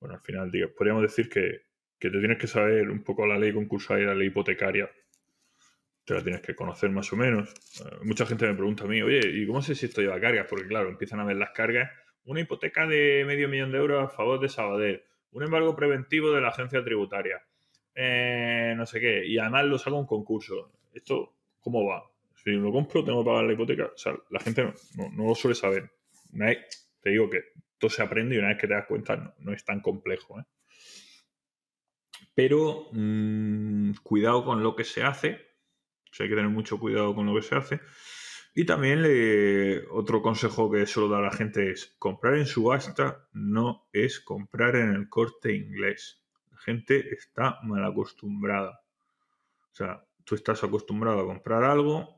bueno, al final, digo, podríamos decir que, que te tienes que saber un poco la ley concursal y la ley hipotecaria. Te la tienes que conocer más o menos. Eh, mucha gente me pregunta a mí, oye, ¿y cómo sé si esto lleva cargas? Porque claro, empiezan a ver las cargas. Una hipoteca de medio millón de euros a favor de Sabadell. Un embargo preventivo de la agencia tributaria. Eh, no sé qué. Y además lo saco un concurso. ¿Esto cómo va? Si lo compro, tengo que pagar la hipoteca. O sea, la gente no, no lo suele saber. Te digo que todo se aprende y una vez que te das cuenta no, es tan complejo. ¿eh? Pero mm, cuidado con lo que se hace, hay que tener mucho cuidado con lo que se hace. Y también otro consejo que suelo dar a la gente es comprar en subasta no es comprar en el corte inglés. La gente está mal acostumbrada. O sea, tú estás acostumbrado a comprar algo,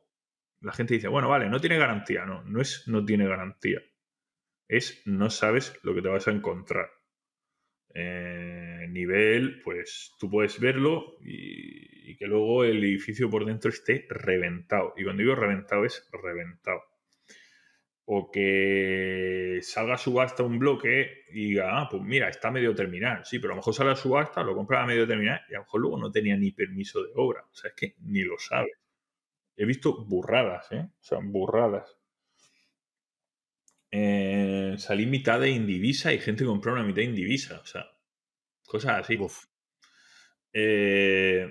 la gente dice, bueno, vale, no tiene garantía. No, no es no tiene garantía es no sabes lo que te vas a encontrar. Eh, nivel, pues tú puedes verlo y, que luego el edificio por dentro esté reventado. Y cuando digo reventado es reventado. O que salga subasta un bloque y diga, ah, pues mira, está medio terminal. Sí, pero a lo mejor sale a subasta, lo compra a medio terminal y a lo mejor luego no tenía ni permiso de obra. O sea, es que ni lo sabes. He visto burradas, ¿eh? O sea, burradas. Eh, eh, salí mitad de Indivisa y gente compró una mitad Indivisa. O sea, cosas así. Eh,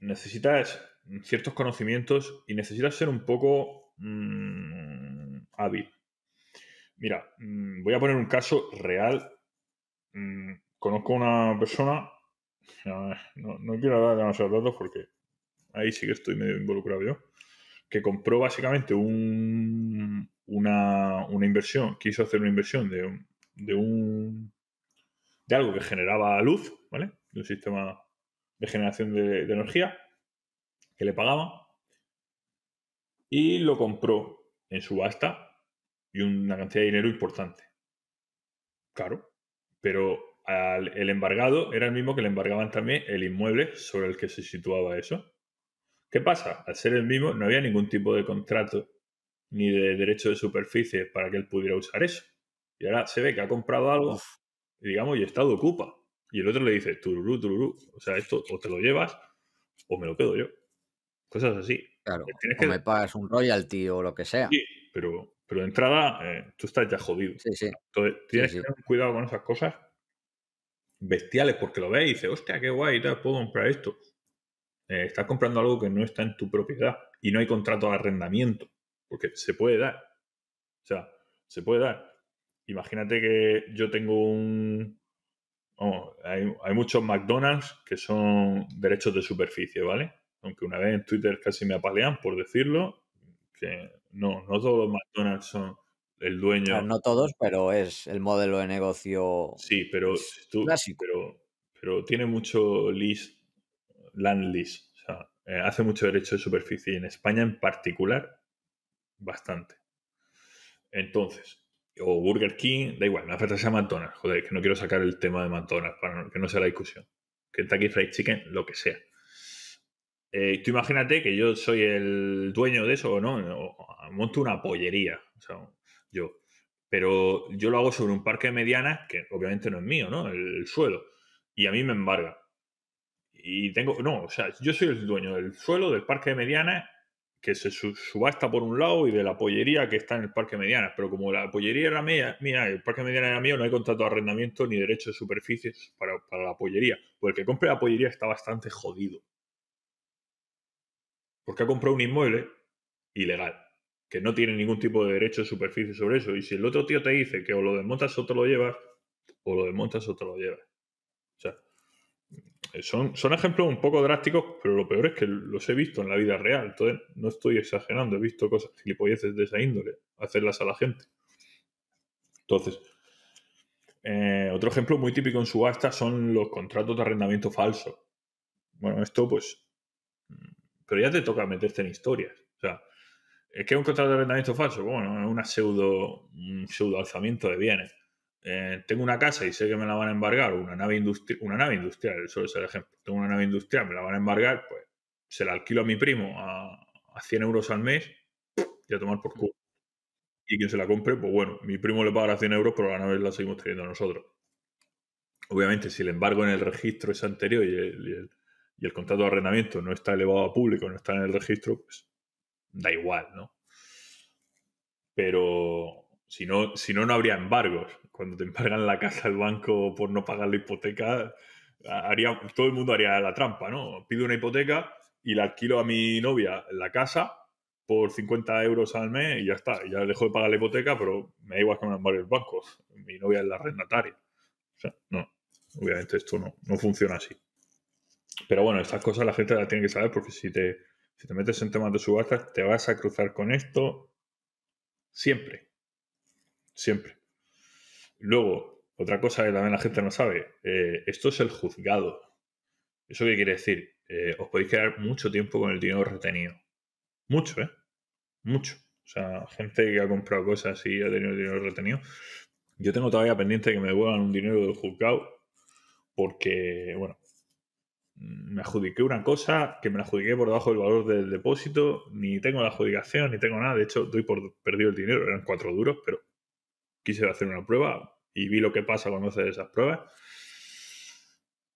necesitas ciertos conocimientos y necesitas ser un poco mm, hábil. Mira, mm, voy a poner un caso real. Conozco mm, conozco una persona, no, no, quiero dar demasiados datos porque ahí sí que estoy medio involucrado yo que compró básicamente un, una, inversión, quiso hacer una inversión de, de, un de algo que generaba luz, ¿vale? De un sistema de generación de, energía que le pagaba y lo compró en subasta y una cantidad de dinero importante. Claro, pero al, el embargado era el mismo que le embargaban también el inmueble sobre el que se situaba eso. ¿Qué pasa? Al ser el mismo, no había ningún tipo de contrato ni de derecho de superficie para que él pudiera usar eso. Y ahora se ve que ha comprado algo, y digamos, y Estado ocupa. Y el otro le dice, tururú, tururú. O sea, esto o te lo llevas o me lo quedo yo. Cosas así. Claro. Eh, tienes que... me pagas un royalty o lo que sea. Sí, pero, pero de entrada eh, tú estás ya jodido. Sí, sí. Entonces tienes que tener cuidado con esas cosas bestiales porque lo ves y dices, hostia, qué guay, puedo comprar esto. Eh, estás comprando algo que no está en tu propiedad y no hay contrato de arrendamiento, porque se puede dar. O sea, se puede dar. Imagínate que yo tengo un... hay, muchos McDonald's que son derechos de superficie, ¿vale? Aunque una vez en Twitter casi me apalean por decirlo, que no, no todos los McDonald's son el dueño. no todos, pero es el modelo de negocio. Sí, pero Pero, pero tiene mucho list land O sea, eh, hace mucho derecho de superficie en España en particular, bastante. Entonces, o Burger King, da igual, me afecta sea McDonald's, joder, que no quiero sacar el tema de McDonald's para que no sea la discusión. Kentucky Fried Chicken, lo que sea. Eh, tú imagínate que yo soy el dueño de eso, ¿no? Ah, monto una pollería, o sea, yo. Pero yo lo hago sobre un parque de medianas, que obviamente no es mío, ¿no? el, suelo. Y a mí me embarga. Y tengo, no, o sea, yo soy el dueño del suelo del Parque de Medianas, que se subasta por un lado, y de la pollería que está en el Parque de Medianas. Pero como la pollería era mía, mira, el Parque de Medianas era mío, no hay contrato de arrendamiento ni derecho de superficies para, la pollería. Porque el que compre la pollería está bastante jodido. Porque ha comprado un inmueble ilegal, que no tiene ningún tipo de derecho de superficie sobre eso. Y si el otro tío te dice que o lo desmontas o te lo llevas, o lo desmontas o te lo llevas. O sea, eh, son, ejemplos un poco drásticos, pero lo peor es que los he visto en la vida real. Entonces, no estoy exagerando, he visto cosas gilipolleces de esa índole, hacerlas a la gente. Entonces, eh, otro ejemplo muy típico en subasta son los contratos de arrendamiento falso. Bueno, esto pues. Pero ya te toca meterte en historias. O sea, ¿qué es un contrato de arrendamiento falso? Bueno, es un pseudo alzamiento de bienes. Eh, tengo una casa y sé que me la van a embargar, una nave, industrial, una nave industrial, eso es el ejemplo, tengo una nave industrial, me la van a embargar, pues se la alquilo a mi primo a, 100 euros al mes y a tomar por culo. Y quien se la compre, pues bueno, mi primo le pagará 100 euros, pero la nave la seguimos teniendo nosotros. Obviamente, si el embargo en el registro es anterior y el, contrato de arrendamiento no está elevado a público, no está en el registro, pues da igual, ¿no? Pero si no, si no, no habría embargos cuando te embargan la casa el banco por no pagar la hipoteca, haría, todo el mundo haría la trampa, ¿no? Pido una hipoteca y la alquilo a mi novia en la casa por 50 euros al mes y ya está. Ya dejo de pagar la hipoteca, pero me da igual que me bancos los bancos. Mi novia es la arrendataria. O sea, no. Obviamente esto no, funciona así. Pero bueno, estas cosas la gente las tiene que saber porque si te, si te metes en temas de subastas, te vas a cruzar con esto siempre. Siempre. Luego, otra cosa que también la gente no sabe, eh, esto es el juzgado. ¿Eso qué quiere decir? Eh, os podéis quedar mucho tiempo con el dinero retenido. Mucho, ¿eh? Mucho. O sea, gente que ha comprado cosas y ha tenido dinero retenido. Yo tengo todavía pendiente que me devuelvan un dinero del juzgado porque, bueno, me adjudiqué una cosa que me la adjudiqué por debajo del valor del depósito, ni tengo la adjudicación, ni tengo nada, de hecho doy por perdido el dinero, eran cuatro duros, pero quise hacer una prueba y vi lo que pasa cuando haces esas pruebas.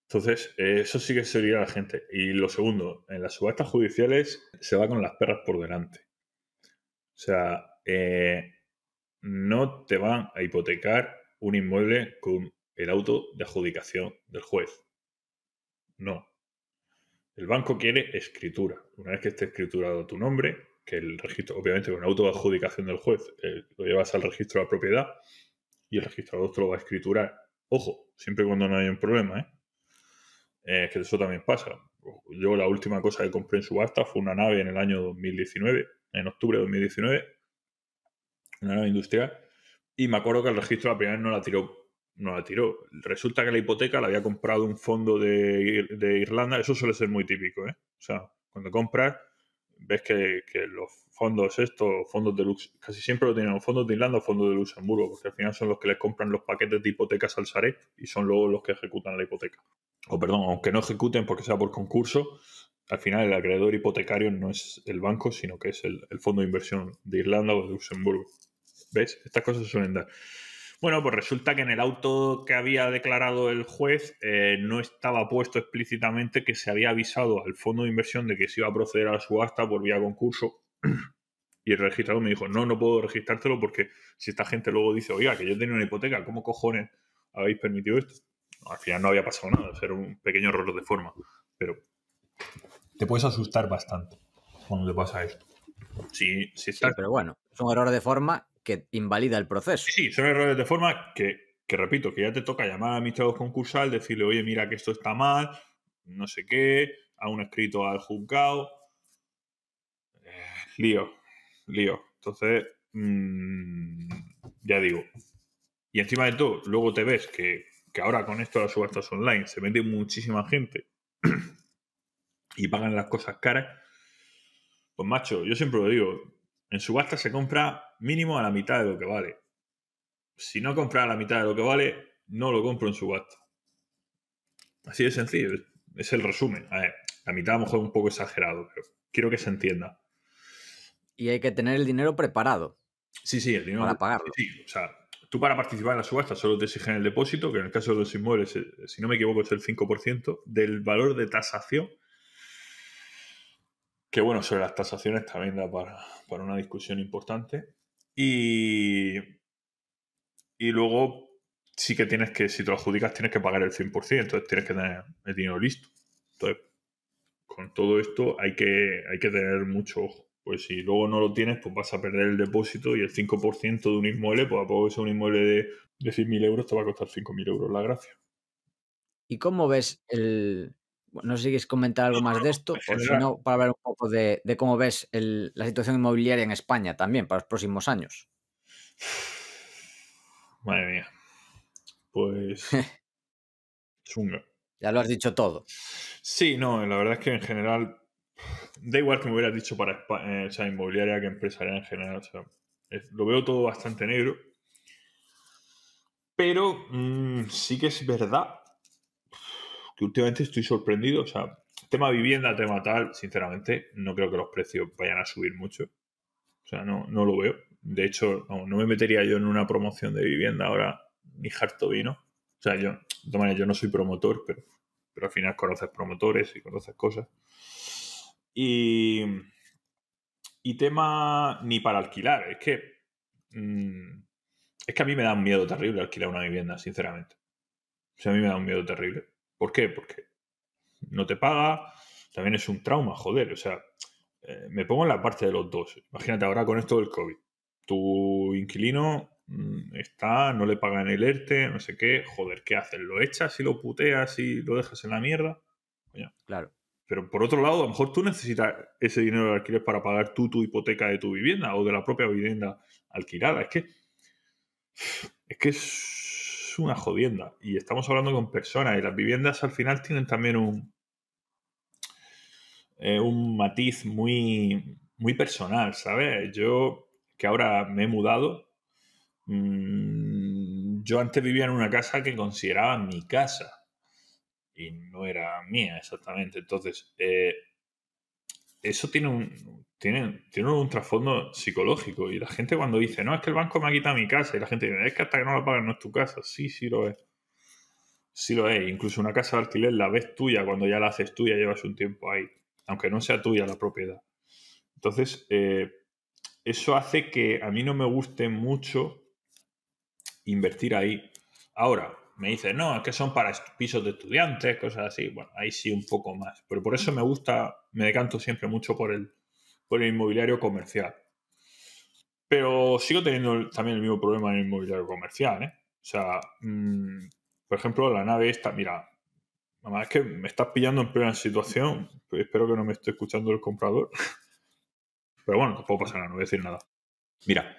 Entonces, eh, eso sí que sería la gente. Y lo segundo, en las subastas judiciales se va con las perras por delante. O sea, eh, no te van a hipotecar un inmueble con el auto de adjudicación del juez. No. El banco quiere escritura. Una vez que esté escriturado tu nombre, que el registro, obviamente con autoadjudicación del juez, eh, lo llevas al registro de la propiedad y el registrador te lo va a escriturar. Ojo, siempre cuando no hay un problema, ¿eh? ¿eh? que eso también pasa. Yo la última cosa que compré en subasta fue una nave en el año 2019, en octubre de 2019, una nave industrial, y me acuerdo que el registro la primera vez no la tiró no la tiró. Resulta que la hipoteca la había comprado un fondo de, de Irlanda. Eso suele ser muy típico, ¿eh? O sea, cuando compras, ves que, los fondos estos, fondos de Lux, casi siempre lo tienen fondos de Irlanda o fondos de Luxemburgo, porque al final son los que les compran los paquetes de hipotecas al Sareb y son luego los que ejecutan la hipoteca. O perdón, aunque no ejecuten porque sea por concurso, al final el acreedor hipotecario no es el banco, sino que es el, el fondo de inversión de Irlanda o de Luxemburgo. ¿Ves? Estas cosas suelen dar. Bueno, pues resulta que en el auto que había declarado el juez eh, no estaba puesto explícitamente que se había avisado al fondo de inversión de que se iba a proceder a la subasta por vía concurso. Y el registrador me dijo, no, no puedo registrártelo porque si esta gente luego dice, oiga, que yo tenía una hipoteca, ¿cómo cojones habéis permitido esto? Al final no había pasado nada, era un pequeño error de forma, pero... Te puedes asustar bastante cuando te pasa esto. Sí, sí, sí. Pero bueno, es un error de forma que invalida el proceso. Sí, son errores de forma que, repito, que ya te toca llamar a administrador concursal, decirle, oye, mira que esto está mal, no sé qué, a un escrito al juzgado. Eh, lío, lío. Entonces, mm, ya digo. Y encima de todo, luego te ves que, que ahora con esto de las subastas online se vende muchísima gente y pagan las cosas caras. Pues macho, yo siempre lo digo, en subasta se compra mínimo a la mitad de lo que vale. Si no compra a la mitad de lo que vale, no lo compro en subasta. Así de sencillo. Es el resumen. A ver, la mitad a lo mejor es un poco exagerado, pero quiero que se entienda. Y hay que tener el dinero preparado. Sí, sí, el dinero. Para pagarlo. sí. O sea, tú para participar en la subasta solo te exigen el depósito, que en el caso de los inmuebles, eh, si no me equivoco, es el 5% del valor de tasación que bueno, sobre las tasaciones también da para, una discusión importante. Y, y luego sí que tienes que, si te lo adjudicas, tienes que pagar el 100%, entonces tienes que tener el dinero listo. Entonces, con todo esto hay que, hay que tener mucho ojo. Pues si luego no lo tienes, pues vas a perder el depósito y el 5% de un inmueble, pues a poco que un inmueble de, de 100.000 euros, te va a costar 5.000 euros la gracia. ¿Y cómo ves el, no sé si quieres comentar algo más de esto, o si no, para ver un poco de, cómo ves la situación inmobiliaria en España también para los próximos años. Madre mía. Pues. Ya lo has dicho todo. Sí, no, la verdad es que en general. Da igual que me hubieras dicho para España, eh, o sea, inmobiliaria que empresaria en general. lo veo todo bastante negro. Pero mm, sí que es verdad últimamente estoy sorprendido. O sea, tema vivienda, tema tal, sinceramente, no creo que los precios vayan a subir mucho. O sea, no, lo veo. De hecho, no, me metería yo en una promoción de vivienda ahora ni harto vino. O sea, yo, de yo no soy promotor, pero, pero al final conoces promotores y conoces cosas. Y, y tema ni para alquilar. Es que. Mm, es que a mí me da un miedo terrible alquilar una vivienda, sinceramente. O sea, a mí me da un miedo terrible. ¿Por qué? Porque no te paga, también es un trauma, joder. O sea, eh, me pongo en la parte de los dos. Imagínate ahora con esto del COVID. Tu inquilino mm, está, no le pagan el ERTE, no sé qué, joder, ¿qué haces? ¿Lo echas y lo puteas y lo dejas en la mierda? Claro. Pero por otro lado, a lo mejor tú necesitas ese dinero de alquiler para pagar tú tu hipoteca de tu vivienda o de la propia vivienda alquilada. Es que es que es una jodienda. Y estamos hablando con personas. Y las viviendas al final tienen también un, eh, un matiz muy, muy personal, ¿sabes? Yo, que ahora me he mudado, mm, yo antes vivía en una casa que consideraba mi casa. Y no era mía exactamente. Entonces, eh, eso tiene un, tiene, un trasfondo psicológico. Y la gente cuando dice, no, es que el banco me ha quitado mi casa, y la gente dice, es que hasta que no la pagas no es tu casa. Sí, sí lo es. Sí lo es. Incluso una casa de alquiler la ves tuya cuando ya la haces tuya, llevas un tiempo ahí, aunque no sea tuya la propiedad. Entonces, eh, eso hace que a mí no me guste mucho invertir ahí. Ahora, me dice, no, es que son para pisos de estudiantes, cosas así. Bueno, ahí sí un poco más. Pero por eso me gusta, me decanto siempre mucho por el, por el inmobiliario comercial. Pero sigo teniendo también el mismo problema en el inmobiliario comercial, ¿eh? O sea, mm, por ejemplo, la nave esta, mira, Mamá, es que me estás pillando en plena situación. Espero que no me esté escuchando el comprador. Pero bueno, no puedo pasar nada, no voy a decir nada. Mira,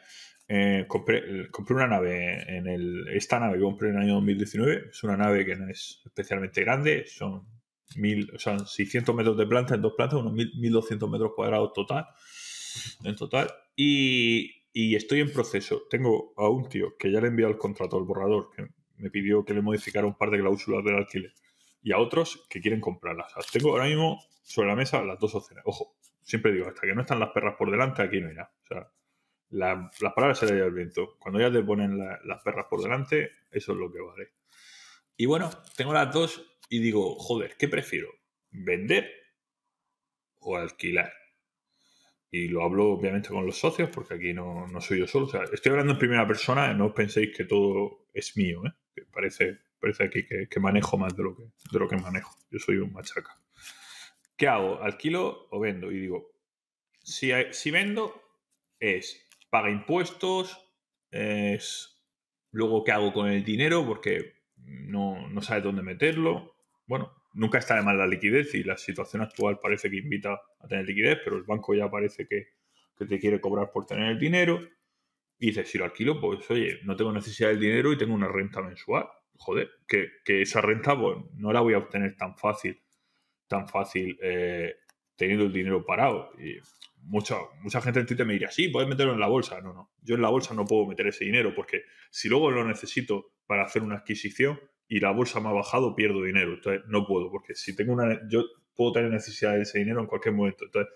eh, compré, compré, una nave en el. Esta nave que compré en el año 2019 es una nave que no es especialmente grande, son, mil, 600 metros de planta en dos plantas, unos 1200 metros cuadrados total. En total. Y, estoy en proceso. Tengo a un tío que ya le envió el contrato, al borrador, que me pidió que le modificara un par de cláusulas del alquiler. Y a otros que quieren comprarlas. tengo ahora mismo sobre la mesa las dos opciones. Ojo, siempre digo, hasta que no están las perras por delante, aquí no hay la, las palabras se le viento. Cuando ya te ponen las perras por delante, eso es lo que vale. Y bueno, tengo las dos y digo, joder, ¿qué prefiero? ¿Vender o alquilar? Y lo hablo obviamente con los socios, porque aquí no, no soy yo solo. estoy hablando en primera persona, no os penséis que todo es mío, ¿eh? parece, parece aquí que, que, manejo más de lo que, de lo que manejo. Yo soy un machaca. ¿Qué hago? ¿Alquilo o vendo? Y digo, si, si vendo es paga impuestos, luego qué hago con el dinero porque no, no sabes dónde meterlo. Bueno, nunca está de mal la liquidez y la situación actual parece que invita a tener liquidez, pero el banco ya parece que, que te quiere cobrar por tener el dinero. Y dices, si lo alquilo, pues oye, no tengo necesidad del dinero y tengo una renta mensual. Joder, que, esa renta pues, no la voy a obtener tan fácil, tan fácil eh, teniendo el dinero parado mucha, mucha gente en Twitter me diría, sí, puedes meterlo en la bolsa. No, no, yo en la bolsa no puedo meter ese dinero porque si luego lo necesito para hacer una adquisición y la bolsa me ha bajado, pierdo dinero. Entonces, no puedo, porque si tengo una, yo puedo tener necesidad de ese dinero en cualquier momento. Entonces,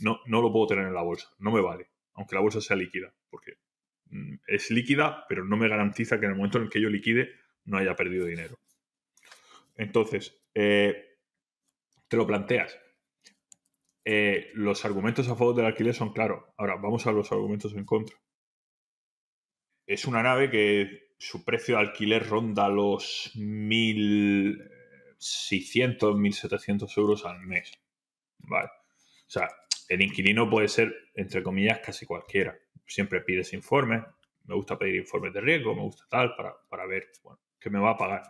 no, no lo puedo tener en la bolsa, no me vale, aunque la bolsa sea líquida, porque mm, es líquida, pero no me garantiza que en el momento en el que yo liquide no haya perdido dinero. Entonces, eh, te lo planteas. Eh, los argumentos a favor del alquiler son claros. Ahora, vamos a los argumentos en contra. Es una nave que su precio de alquiler ronda los 1.600, 1.700 euros al mes. Vale. O sea, el inquilino puede ser, entre comillas, casi cualquiera. Siempre pides informes. Me gusta pedir informes de riesgo, me gusta tal, para, ver qué me va a pagar.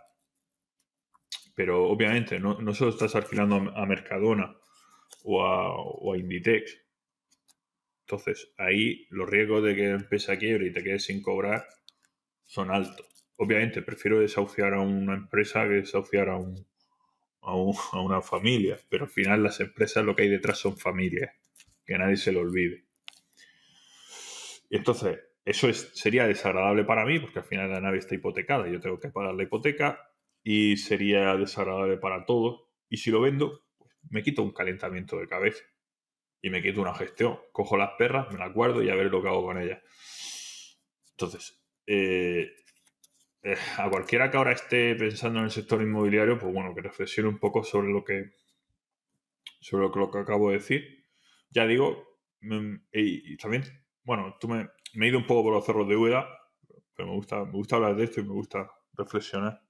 Pero obviamente no, no solo estás alquilando a Mercadona o a, Inditex. Entonces, ahí los riesgos de que la empresa quiebre y te quedes sin cobrar son altos. Obviamente, prefiero desahuciar a una empresa que desahuciar a, a, una familia, pero al final las empresas lo que hay detrás son familias, que nadie se lo olvide. Y entonces, eso sería desagradable para mí, porque al final la nave está hipotecada, yo tengo que pagar la hipoteca, y sería desagradable para todos. Y si lo vendo, me quito un calentamiento de cabeza y me quito una gestión. Cojo las perras, me las guardo y a ver lo que hago con ellas. Entonces, eh, eh, a cualquiera que ahora esté pensando en el sector inmobiliario, pues bueno, que reflexione un poco sobre lo que, sobre lo que, acabo de decir. Ya digo, mm, y, también, bueno, tú me, he ido un poco por los cerros de hueda pero me gusta, me gusta hablar de esto y me gusta reflexionar.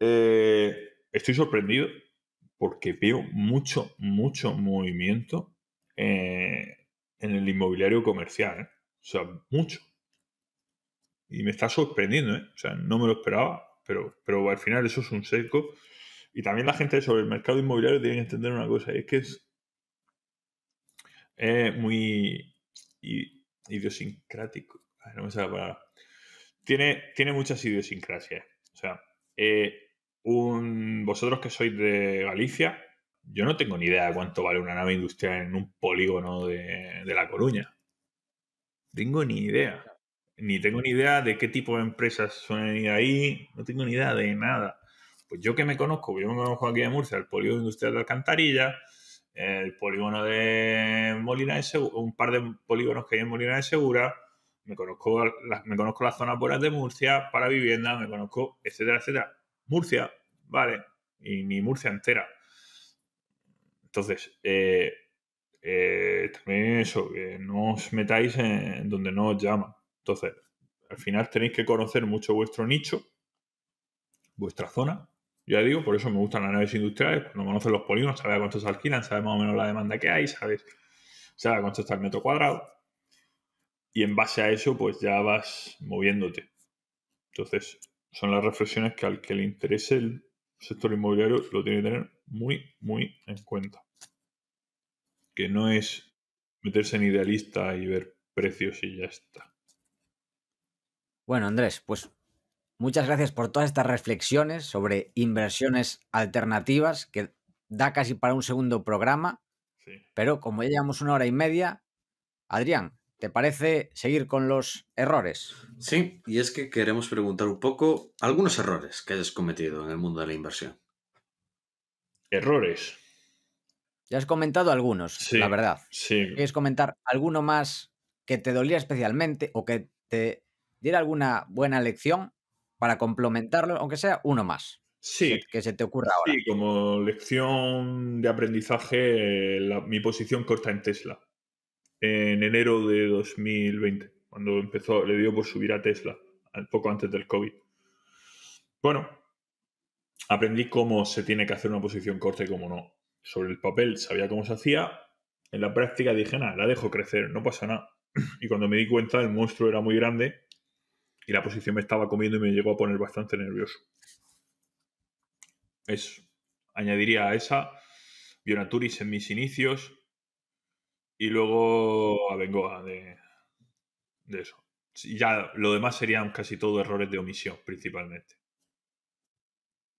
Eh, estoy sorprendido porque veo mucho, mucho movimiento eh, en el inmobiliario comercial. ¿eh? O sea, mucho. Y me está sorprendiendo, ¿eh? O sea, no me lo esperaba, pero, pero al final eso es un seco. Y también la gente sobre el mercado inmobiliario tiene que entender una cosa, es que es muy idiosincrático. no me sale la palabra. Tiene, tiene muchas idiosincrasias. O sea, eh, vosotros que sois de Galicia, yo no tengo ni idea de cuánto vale una nave industrial en un polígono de, La Coruña. Tengo ni idea. Ni tengo ni idea de qué tipo de empresas son ahí. No tengo ni idea de nada. Pues yo que me conozco, yo me conozco aquí en Murcia, el polígono industrial de Alcantarilla, el polígono de Molina de Segura, un par de polígonos que hay en Molina de Segura, me conozco, me conozco las zonas buenas de Murcia para vivienda, me conozco, etcétera, etcétera. Murcia, vale, y ni Murcia entera. Entonces, eh, eh, también eso, que no os metáis en donde no os llama. Entonces, al final tenéis que conocer mucho vuestro nicho, vuestra zona. Ya digo, por eso me gustan las naves industriales, cuando conocen los polígonos, sabes a cuánto se alquilan, sabes más o menos la demanda que hay, sabes, sabes cuánto está el metro cuadrado. Y en base a eso, pues ya vas moviéndote. Entonces, son las reflexiones que al que le interese el sector inmobiliario lo tiene que tener muy, muy en cuenta. Que no es meterse en idealista y ver precios y ya está. Bueno, Andrés, pues muchas gracias por todas estas reflexiones sobre inversiones alternativas que da casi para un segundo programa. Pero como ya llevamos una hora y media, Adrián, ¿Te parece seguir con los errores? Sí, y es que queremos preguntar un poco algunos errores que hayas cometido en el mundo de la inversión. Errores. Ya has comentado algunos, la verdad. Sí. ¿Quieres comentar alguno más que te dolía especialmente o que te diera alguna buena lección para complementarlo, aunque sea uno más? Sí. Que se te ocurra ahora. Sí, como lección de aprendizaje, mi posición corta en Tesla en enero de 2020, cuando empezó, le dio por subir a Tesla, poco antes del COVID. Bueno, aprendí cómo se tiene que hacer una posición corta y cómo no. Sobre el papel sabía cómo se hacía, en la práctica dije, nada, la dejo crecer, no pasa nada. Y cuando me di cuenta, el monstruo era muy grande y la posición me estaba comiendo y me llegó a poner bastante nervioso. Es, añadiría a esa, Bionaturis en mis inicios, y luego a Bengoa de, de eso. Ya lo demás serían casi todo errores de omisión, principalmente.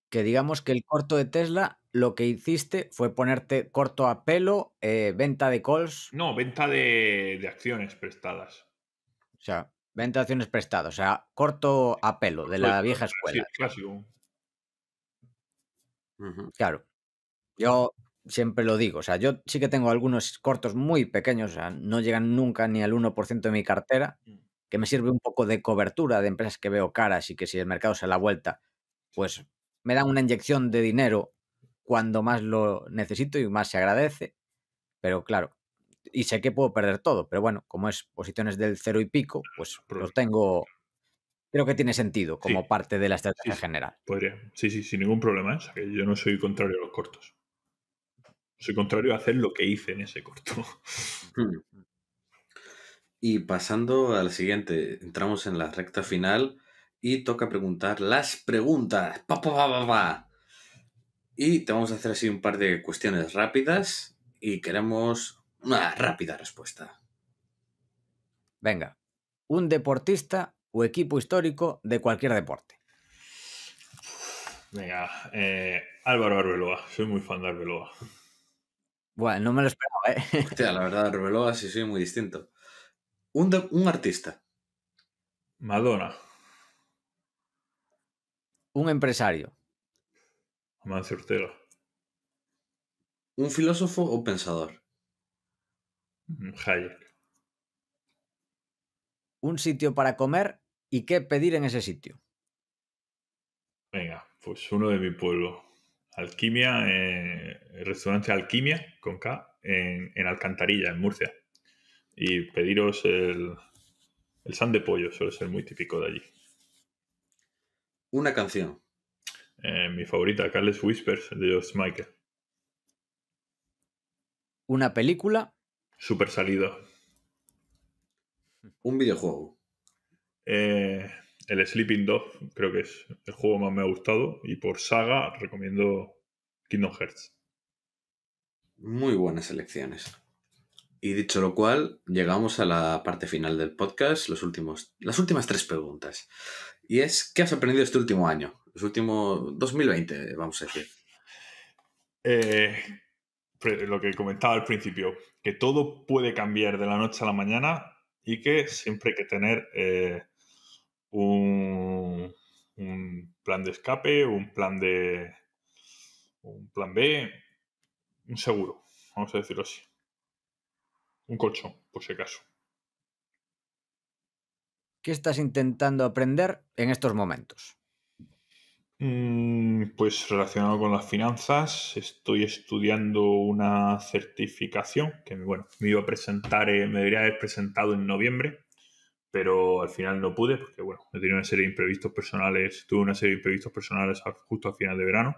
Que digamos que el corto de Tesla lo que hiciste fue ponerte corto a pelo, eh, venta de calls. No, venta de, acciones prestadas. O sea, venta de acciones prestadas, o sea, corto a pelo de la vieja escuela. Sí, clásico. Claro. Yo siempre lo digo, o sea, yo sí que tengo algunos cortos muy pequeños, o sea, no llegan nunca ni al 1% de mi cartera, mm. que me sirve un poco de cobertura de empresas que veo caras y que si el mercado se la vuelta, pues me dan una inyección de dinero cuando más lo necesito y más se agradece, pero claro, y sé que puedo perder todo, pero bueno, como es posiciones del cero y pico, pues los tengo creo que tiene sentido como parte de la estrategia general. Podría, sí, sí, sin ningún problema. ¿eh? O sea, que yo no soy contrario a los cortos soy contrario a hacer lo que hice en ese corto. Y pasando al siguiente, entramos en la recta final y toca preguntar las preguntas. Pa, y te vamos a hacer así un par de cuestiones rápidas y queremos una rápida respuesta. Venga, un deportista o equipo histórico de cualquier deporte. Venga, eh, Álvaro Arbeloa, soy muy fan de Arbeloa. Bueno, no me lo esperaba, ¿eh? Hostia, la verdad, Rubeloa así soy muy distinto. Un, un artista. Madonna. Un empresario. Amancio Ortega. ¿Un filósofo o pensador? Mm, Hayek. Un sitio para comer y qué pedir en ese sitio. Venga, pues uno de mi pueblo. Alquimia, eh, restaurante Alquimia, con K, en, Alcantarilla, en Murcia. Y pediros el, el san de pollo, suele ser muy típico de allí. Una canción. Eh, mi favorita, Carles Whispers, de George Michael. Una película. Super salido. Un videojuego. Eh, el Sleeping Dog creo que es el juego más me ha gustado. Y por saga recomiendo Kingdom Hearts. Muy buenas elecciones. Y dicho lo cual, llegamos a la parte final del podcast, los últimos, las últimas tres preguntas. Y es, ¿qué has aprendido este último año? Los últimos 2020, vamos a decir. Eh, lo que comentaba al principio, que todo puede cambiar de la noche a la mañana y que siempre hay que tener eh, un, plan de escape, un plan de. un plan B, un seguro, vamos a decirlo así. Un colchón, por si acaso. ¿Qué estás intentando aprender en estos momentos? Mm, pues relacionado con las finanzas, estoy estudiando una certificación que, bueno, me iba a presentar, eh, me debería haber presentado en noviembre, pero al final no pude porque, bueno, me tenía una serie de imprevistos personales, tuve una serie de imprevistos personales justo a final de verano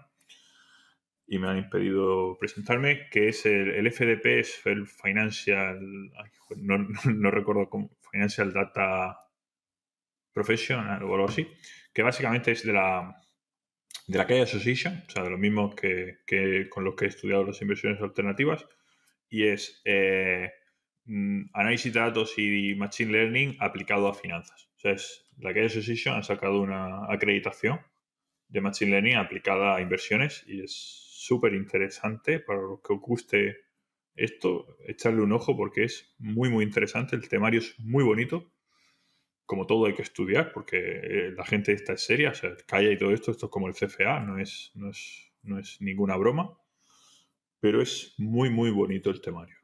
y me han impedido presentarme, que es el, FDP, es el Financial, no, no, recuerdo cómo, Financial Data Professional o algo así, que básicamente es de la de la calle Association, o sea, de los mismos que, que, con los que he estudiado las inversiones alternativas, y es eh, Mm, análisis de datos y machine learning aplicado a finanzas. O sea, la que Association ha sacado una acreditación de machine learning aplicada a inversiones y es súper interesante para los que os guste esto, echarle un ojo porque es muy, muy interesante. El temario es muy bonito. Como todo hay que estudiar porque eh, la gente está seria, o sea, calla y todo esto, esto es como el CFA, no es, no es, no es ninguna broma, pero es muy, muy bonito el temario.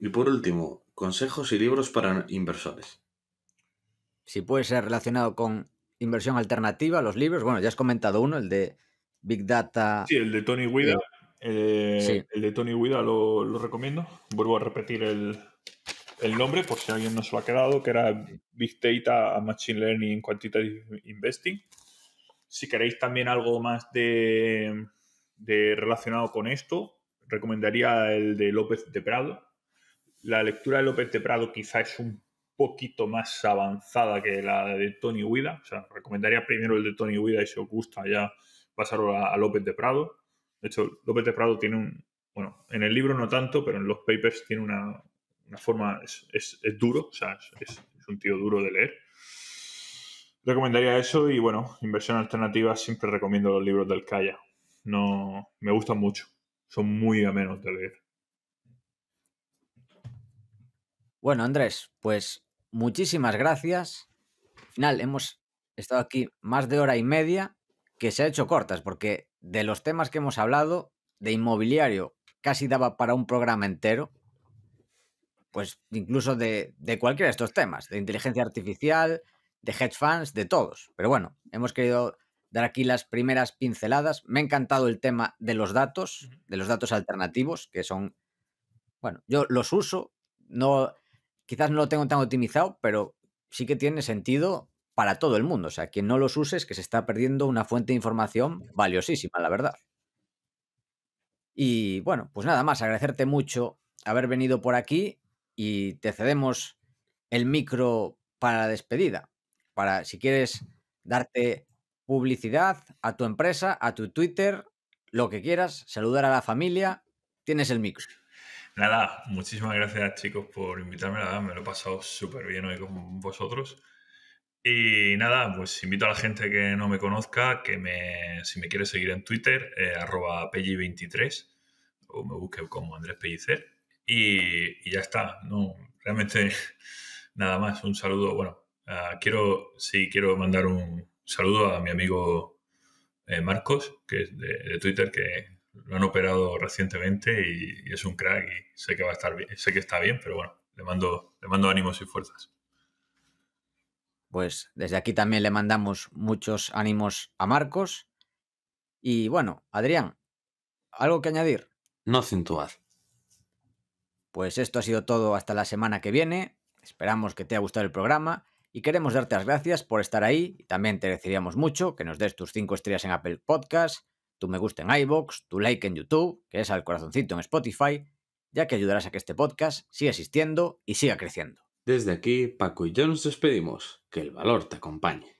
Y por último, consejos y libros para inversores. Si puede ser relacionado con inversión alternativa, los libros, bueno, ya has comentado uno, el de Big Data. Sí, el de Tony Guida. Eh, eh, el de Tony Guida lo, recomiendo. Vuelvo a repetir el, nombre por si alguien no se lo ha quedado, que era Big Data, Machine Learning, Quantitative Investing. Si queréis también algo más de, de relacionado con esto, recomendaría el de López de Prado, la lectura de López de Prado quizá es un poquito más avanzada que la de Tony Huida. O sea, recomendaría primero el de Tony Huida y si os gusta ya pasarlo a, López de Prado. De hecho, López de Prado tiene un... Bueno, en el libro no tanto, pero en los papers tiene una, forma... Es, duro, o sea, es, un tío duro de leer recomendaría eso y bueno, inversión alternativa siempre recomiendo los libros del Calla. No, me gustan mucho, son muy amenos de leer. Bueno, Andrés, pues muchísimas gracias. Al final hemos estado aquí más de hora y media que se ha hecho cortas, porque de los temas que hemos hablado, de inmobiliario, casi daba para un programa entero, pues incluso de, de cualquiera de estos temas, de inteligencia artificial, de hedge funds, de todos. Pero bueno, hemos querido dar aquí las primeras pinceladas. Me ha encantado el tema de los datos, de los datos alternativos, que son, bueno, yo los uso, no Quizás no lo tengo tan optimizado, pero sí que tiene sentido para todo el mundo. O sea, quien no los uses, que se está perdiendo una fuente de información valiosísima, la verdad. Y bueno, pues nada más, agradecerte mucho haber venido por aquí y te cedemos el micro para la despedida. Para si quieres darte publicidad a tu empresa, a tu Twitter, lo que quieras, saludar a la familia, tienes el micro. Nada, muchísimas gracias chicos por invitarme, me lo he pasado súper bien hoy con vosotros. Y nada, pues invito a la gente que no me conozca, que me, si me quiere seguir en Twitter, eh, arroba pelli23, o me busque como Andrés Pellicer. Y, ya está, no, realmente nada más, un saludo, bueno, ah, quiero, sí, quiero mandar un saludo a mi amigo eh, Marcos, que es de, de Twitter, que lo han operado recientemente y, es un crack y sé que va a estar bien, sé que está bien, pero bueno, le mando, le mando ánimos y fuerzas. Pues desde aquí también le mandamos muchos ánimos a Marcos. Y bueno, Adrián, ¿algo que añadir? No cintuar. Pues esto ha sido todo hasta la semana que viene. Esperamos que te haya gustado el programa y queremos darte las gracias por estar ahí. También te agradeceríamos mucho que nos des tus cinco estrellas en Apple Podcast tu me gusta en iBox, tu like en YouTube, que es al corazoncito en Spotify, ya que ayudarás a que este podcast siga existiendo y siga creciendo. Desde aquí, Paco y yo nos despedimos. Que el valor te acompañe.